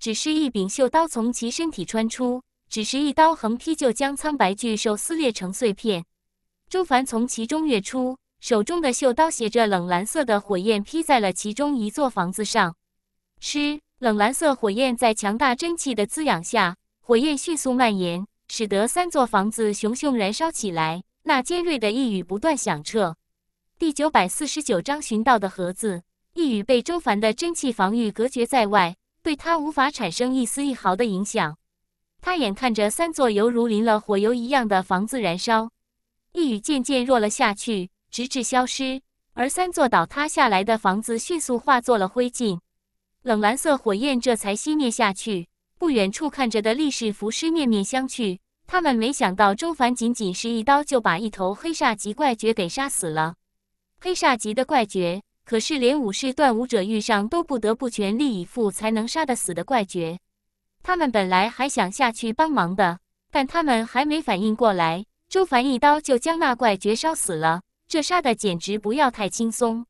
只是一柄锈刀从其身体穿出，只是一刀横劈，就将苍白巨兽撕裂成碎片。周凡从其中跃出，手中的锈刀携着冷蓝色的火焰劈在了其中一座房子上。吃，冷蓝色火焰在强大真气的滋养下，火焰迅速蔓延，使得三座房子熊熊燃烧起来。那尖锐的一语不断响彻。第九百四十九章寻到的盒子。一羽被周凡的真气防御隔绝在外，对他无法产生一丝一毫的影响。他眼看着三座犹如淋了火油一样的房子燃烧，一羽渐渐弱了下去，直至消失。而三座倒塌下来的房子迅速化作了灰烬，冷蓝色火焰这才熄灭下去。不远处看着的力士浮尸面面相觑，他们没想到周凡仅仅是一刀就把一头黑煞级怪绝给杀死了。黑煞级的怪绝，可是连武士、断武者遇上都不得不全力以赴才能杀得死的怪绝。他们本来还想下去帮忙的，但他们还没反应过来，周凡一刀就将那怪绝烧死了。这杀的简直不要太轻松。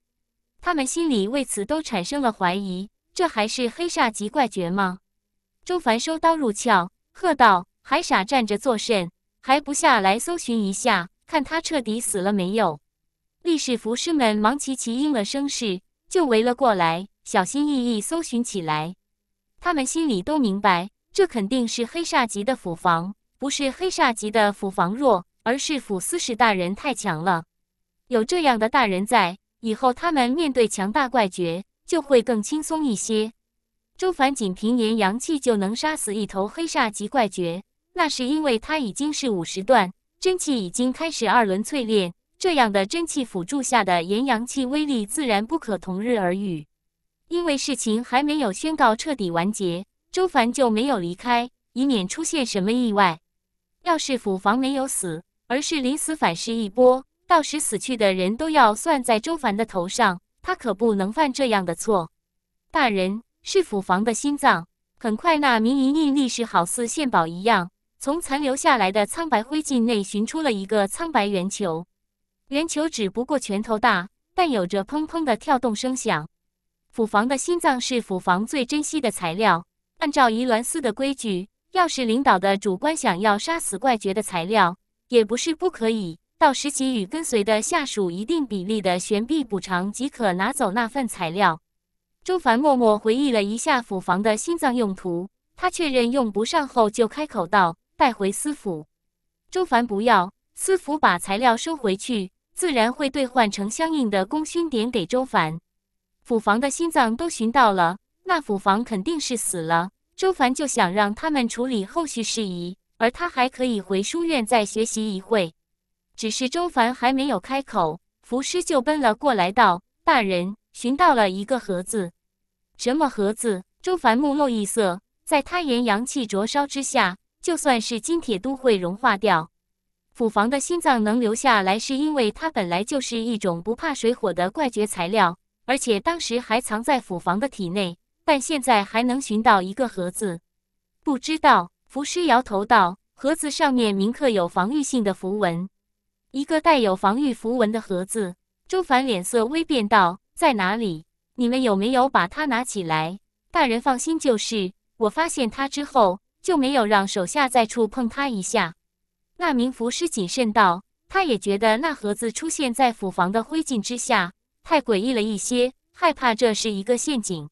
他们心里为此都产生了怀疑：这还是黑煞级怪绝吗？周凡收刀入鞘，喝道：“还傻站着作甚？还不下来搜寻一下，看他彻底死了没有？”力士符师们忙齐齐应了声“势，就围了过来，小心翼翼搜寻起来。他们心里都明白，这肯定是黑煞级的府房，不是黑煞级的府房弱，而是府司使大人太强了。有这样的大人在，以后他们面对强大怪绝就会更轻松一些。周凡仅凭炎阳气就能杀死一头黑煞级怪绝，那是因为他已经是五十段真气，已经开始二轮淬炼。这样的真气辅助下的炎阳气威力自然不可同日而语。因为事情还没有宣告彻底完结，周凡就没有离开，以免出现什么意外。要是府房没有死，而是临死反噬一波，到时死去的人都要算在周凡的头上，他可不能犯这样的错。大人是府房的心脏，很快那明银印力是好似献宝一样，从残留下来的苍白灰烬内寻出了一个苍白圆球。圆球只不过拳头大，但有着砰砰的跳动声响。府房的心脏是府房最珍惜的材料。按照宜鸾司的规矩，要是领导的主观想要杀死怪绝的材料，也不是不可以。到时给予跟随的下属一定比例的悬臂补偿即可拿走那份材料。周凡默默回忆了一下府房的心脏用途，他确认用不上后，就开口道：“带回司府。”周凡不要司府把材料收回去。自然会兑换成相应的功勋点给周凡。府房的心脏都寻到了，那府房肯定是死了。周凡就想让他们处理后续事宜，而他还可以回书院再学习一会。只是周凡还没有开口，服尸就奔了过来道：“大人，寻到了一个盒子。”“什么盒子？”周凡目露异色，在他言阳气灼烧之下，就算是金铁都会融化掉。斧房的心脏能留下来，是因为它本来就是一种不怕水火的怪绝材料，而且当时还藏在斧房的体内。但现在还能寻到一个盒子，不知道。符师摇头道：“盒子上面铭刻有防御性的符文，一个带有防御符文的盒子。”周凡脸色微变道：“在哪里？你们有没有把它拿起来？”大人放心，就是我发现它之后，就没有让手下再触碰它一下。那名符师谨慎道：“他也觉得那盒子出现在府房的灰烬之下，太诡异了一些，害怕这是一个陷阱。”“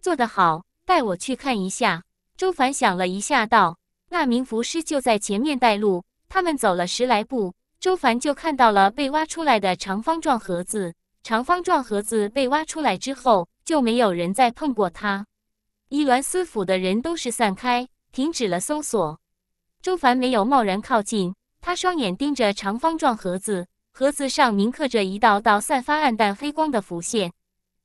做得好，带我去看一下。”周凡想了一下道：“那名符师就在前面带路。”他们走了十来步，周凡就看到了被挖出来的长方状盒子。长方状盒子被挖出来之后，就没有人再碰过它。伊鸾司府的人都是散开，停止了搜索。周凡没有贸然靠近，他双眼盯着长方状盒子，盒子上铭刻着一道道散发暗淡黑光的符线。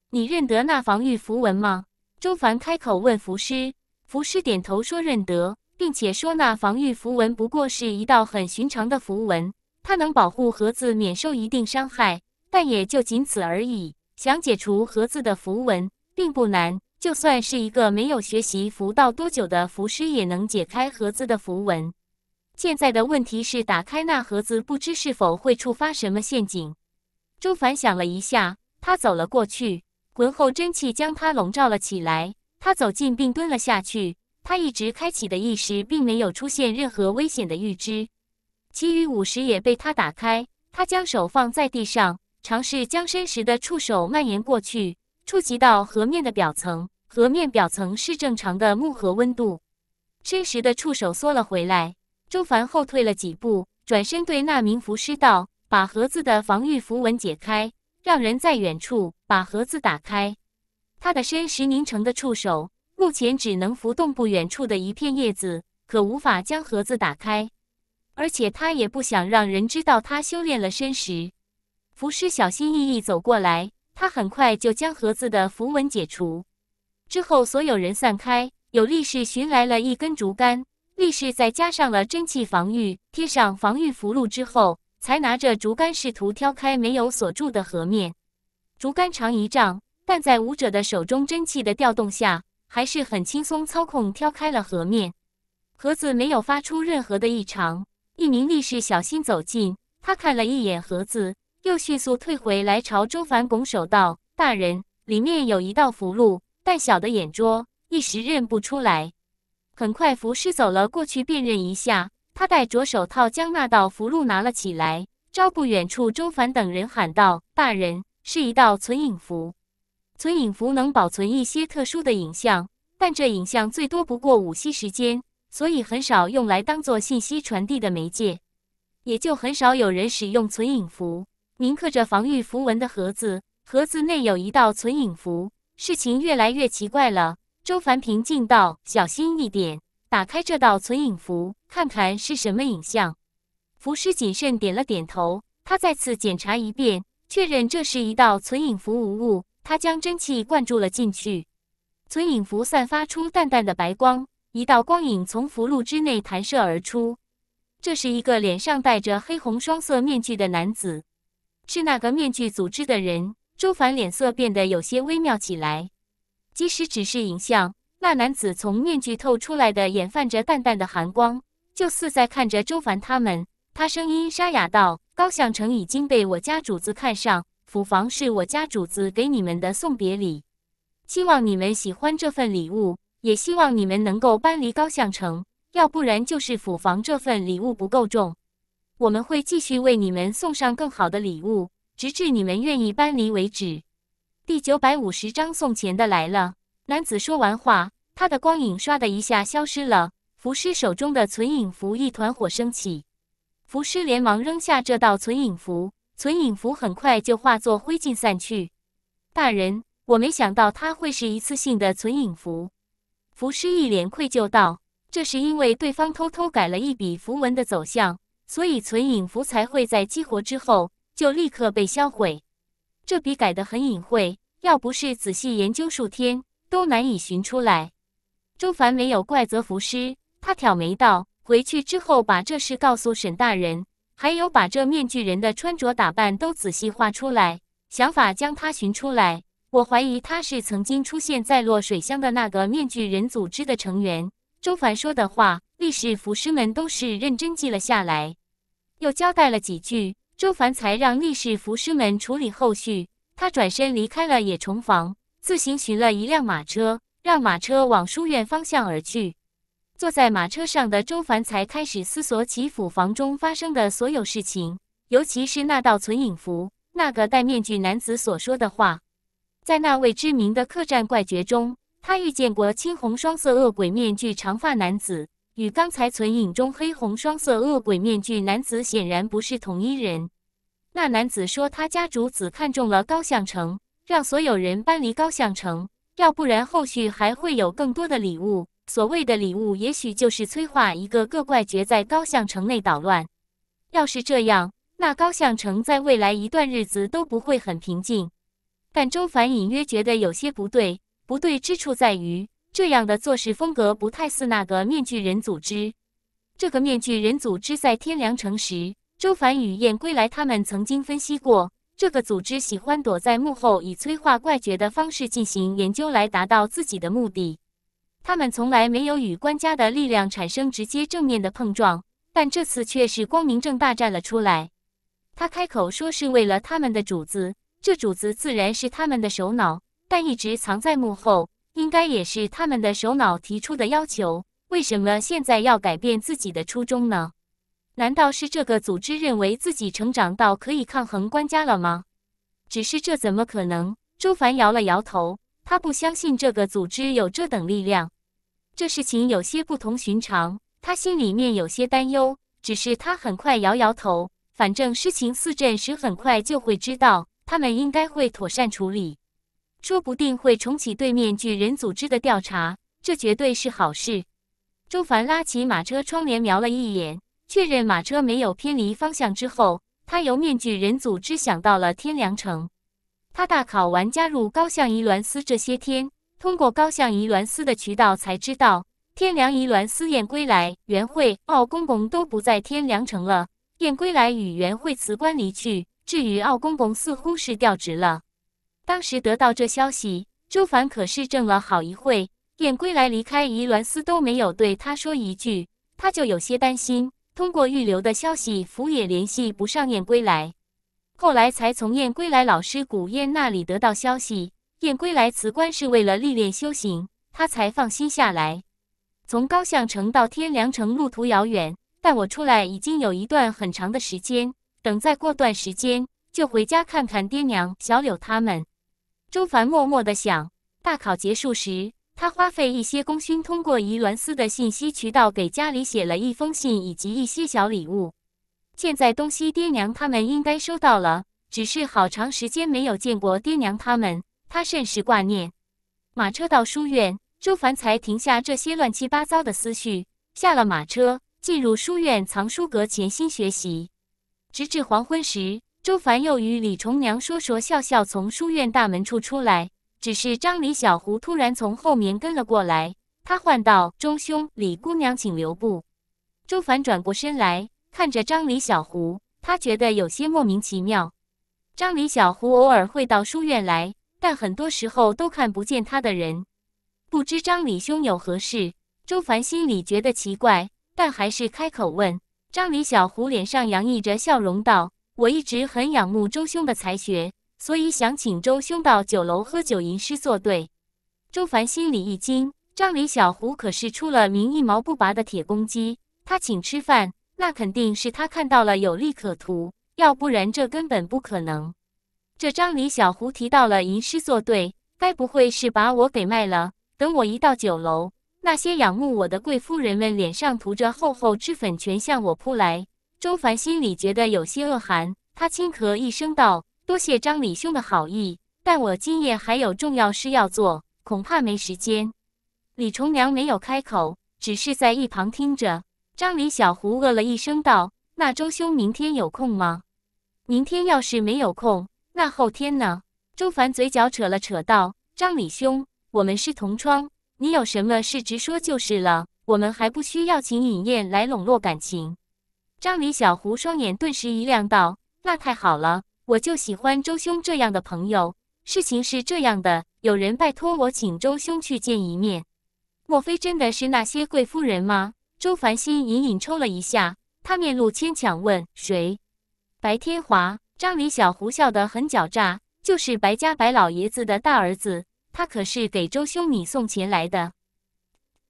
你认得那防御符文吗？周凡开口问符师，符师点头说认得，并且说那防御符文不过是一道很寻常的符文，它能保护盒子免受一定伤害，但也就仅此而已。想解除盒子的符文，并不难。就算是一个没有学习符道多久的符师，也能解开盒子的符文。现在的问题是，打开那盒子不知是否会触发什么陷阱。周凡想了一下，他走了过去，浑厚真气将他笼罩了起来。他走近并蹲了下去。他一直开启的意识，并没有出现任何危险的预知。其余五十也被他打开。他将手放在地上，尝试将身时的触手蔓延过去。触及到河面的表层，河面表层是正常的木盒温度。申时的触手缩了回来，周凡后退了几步，转身对那名符师道：“把盒子的防御符文解开，让人在远处把盒子打开。”他的申时凝成的触手目前只能浮动不远处的一片叶子，可无法将盒子打开。而且他也不想让人知道他修炼了申时。符师小心翼翼走过来。他很快就将盒子的符文解除，之后所有人散开。有力士寻来了一根竹竿，力士再加上了真气防御，贴上防御符箓之后，才拿着竹竿试图挑开没有锁住的河面。竹竿长一丈，但在舞者的手中真气的调动下，还是很轻松操控挑开了河面。盒子没有发出任何的异常。一名力士小心走近，他看了一眼盒子。又迅速退回来，朝周凡拱手道：“大人，里面有一道符箓，但小的眼拙，一时认不出来。”很快，符师走了过去辨认一下。他戴着手套将那道符箓拿了起来，朝不远处周凡等人喊道：“大人，是一道存影符。存影符能保存一些特殊的影像，但这影像最多不过五息时间，所以很少用来当做信息传递的媒介，也就很少有人使用存影符。”铭刻着防御符文的盒子，盒子内有一道存影符。事情越来越奇怪了。周凡平静道：“小心一点，打开这道存影符，看看是什么影像。”符师谨慎点了点头，他再次检查一遍，确认这是一道存影符无误。他将真气灌注了进去，存影符散发出淡淡的白光，一道光影从符箓之内弹射而出。这是一个脸上戴着黑红双色面具的男子。是那个面具组织的人。周凡脸色变得有些微妙起来。即使只是影像，那男子从面具透出来的眼泛着淡淡的寒光，就似在看着周凡他们。他声音沙哑道：“高向城已经被我家主子看上，府房是我家主子给你们的送别礼，希望你们喜欢这份礼物，也希望你们能够搬离高向城，要不然就是府房这份礼物不够重。”我们会继续为你们送上更好的礼物，直至你们愿意搬离为止。第九百五十张送钱的来了。男子说完话，他的光影唰的一下消失了。符师手中的存影符一团火升起，符师连忙扔下这道存影符，存影符很快就化作灰烬散去。大人，我没想到他会是一次性的存影符。符师一脸愧疚道：“这是因为对方偷偷改了一笔符文的走向。”所以存影符才会在激活之后就立刻被销毁。这笔改得很隐晦，要不是仔细研究数天，都难以寻出来。周凡没有怪责符师，他挑眉道：“回去之后把这事告诉沈大人，还有把这面具人的穿着打扮都仔细画出来，想法将他寻出来。我怀疑他是曾经出现在落水乡的那个面具人组织的成员。”周凡说的话，历史符师们都是认真记了下来。又交代了几句，周凡才让力士服尸们处理后续。他转身离开了野虫房，自行寻了一辆马车，让马车往书院方向而去。坐在马车上的周凡才开始思索起府房中发生的所有事情，尤其是那道存影符，那个戴面具男子所说的话。在那位知名的客栈怪绝中，他遇见过青红双色恶鬼面具长发男子。与刚才存影中黑红双色恶鬼面具男子显然不是同一人。那男子说：“他家主子看中了高相城，让所有人搬离高相城，要不然后续还会有更多的礼物。所谓的礼物，也许就是催化一个个怪绝在高相城内捣乱。要是这样，那高相城在未来一段日子都不会很平静。”但周凡隐约觉得有些不对，不对之处在于。这样的做事风格不太似那个面具人组织。这个面具人组织在天凉城时，周凡与燕归来他们曾经分析过，这个组织喜欢躲在幕后，以催化怪觉的方式进行研究，来达到自己的目的。他们从来没有与官家的力量产生直接正面的碰撞，但这次却是光明正大站了出来。他开口说是为了他们的主子，这主子自然是他们的首脑，但一直藏在幕后。应该也是他们的首脑提出的要求。为什么现在要改变自己的初衷呢？难道是这个组织认为自己成长到可以抗衡官家了吗？只是这怎么可能？朱凡摇了摇头，他不相信这个组织有这等力量。这事情有些不同寻常，他心里面有些担忧。只是他很快摇摇头，反正事情四阵时很快就会知道，他们应该会妥善处理。说不定会重启对面巨人组织的调查，这绝对是好事。周凡拉起马车窗帘瞄了一眼，确认马车没有偏离方向之后，他由面具人组织想到了天凉城。他大考完加入高相仪鸾司这些天，通过高相仪鸾司的渠道才知道，天凉仪鸾司燕归来、袁慧、奥公公都不在天凉城了。燕归来与袁慧辞官离去，至于奥公公，似乎是调职了。当时得到这消息，朱凡可是怔了好一会。燕归来离开夷鸾司都没有对他说一句，他就有些担心。通过预留的消息，福也联系不上燕归来，后来才从燕归来老师古燕那里得到消息，燕归来辞官是为了历练修行，他才放心下来。从高相城到天凉城路途遥远，但我出来已经有一段很长的时间，等再过段时间就回家看看爹娘、小柳他们。周凡默默地想，大考结束时，他花费一些功勋，通过仪鸾司的信息渠道给家里写了一封信，以及一些小礼物。现在东西，爹娘他们应该收到了，只是好长时间没有见过爹娘他们，他甚是挂念。马车到书院，周凡才停下这些乱七八糟的思绪，下了马车，进入书院藏书阁潜心学习，直至黄昏时。周凡又与李重娘说说笑笑，从书院大门处出来。只是张李小胡突然从后面跟了过来，他唤道：“周兄，李姑娘，请留步。”周凡转过身来，看着张李小胡，他觉得有些莫名其妙。张李小胡偶尔会到书院来，但很多时候都看不见他的人。不知张李兄有何事？周凡心里觉得奇怪，但还是开口问。张李小胡脸上洋溢着笑容道。我一直很仰慕周兄的才学，所以想请周兄到酒楼喝酒吟诗作对。周凡心里一惊，张李小胡可是出了名一毛不拔的铁公鸡，他请吃饭，那肯定是他看到了有利可图，要不然这根本不可能。这张李小胡提到了吟诗作对，该不会是把我给卖了？等我一到酒楼，那些仰慕我的贵夫人们脸上涂着厚厚脂粉，全向我扑来。周凡心里觉得有些恶寒，他轻咳一声道：“多谢张李兄的好意，但我今夜还有重要事要做，恐怕没时间。”李重娘没有开口，只是在一旁听着。张李小胡饿了一声道：“那周兄明天有空吗？明天要是没有空，那后天呢？”周凡嘴角扯了扯道：“张李兄，我们是同窗，你有什么事直说就是了，我们还不需要请尹燕来笼络感情。”张李小胡双眼顿时一亮，道：“那太好了，我就喜欢周兄这样的朋友。事情是这样的，有人拜托我请周兄去见一面。莫非真的是那些贵夫人吗？”周凡心隐隐抽了一下，他面露牵强，问：“谁？”白天华。张李小胡笑得很狡诈，就是白家白老爷子的大儿子，他可是给周兄你送钱来的。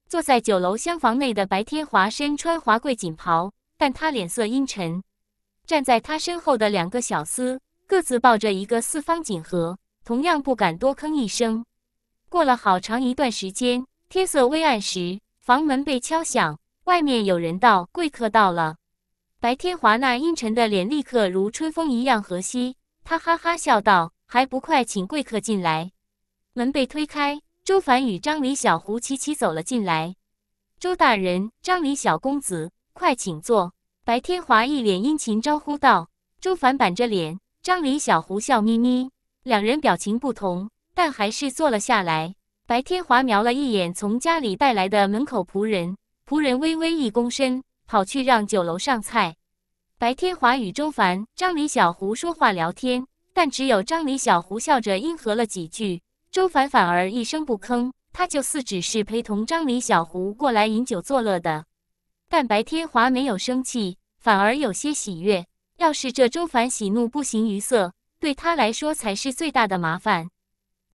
坐在酒楼厢房内的白天华，身穿华贵锦袍。但他脸色阴沉，站在他身后的两个小厮各自抱着一个四方锦盒，同样不敢多吭一声。过了好长一段时间，天色微暗时，房门被敲响，外面有人道：“贵客到了。”白天华那阴沉的脸立刻如春风一样和煦，他哈哈笑道：“还不快请贵客进来？”门被推开，周凡与张李小胡齐齐走了进来。周大人，张李小公子。快请坐！白天华一脸殷勤招呼道。周凡板着脸，张李小胡笑眯眯，两人表情不同，但还是坐了下来。白天华瞄了一眼从家里带来的门口仆人，仆人微微一躬身，跑去让酒楼上菜。白天华与周凡、张李小胡说话聊天，但只有张李小胡笑着应和了几句，周凡反而一声不吭，他就似只是陪同张李小胡过来饮酒作乐的。但白天华没有生气，反而有些喜悦。要是这周凡喜怒不形于色，对他来说才是最大的麻烦。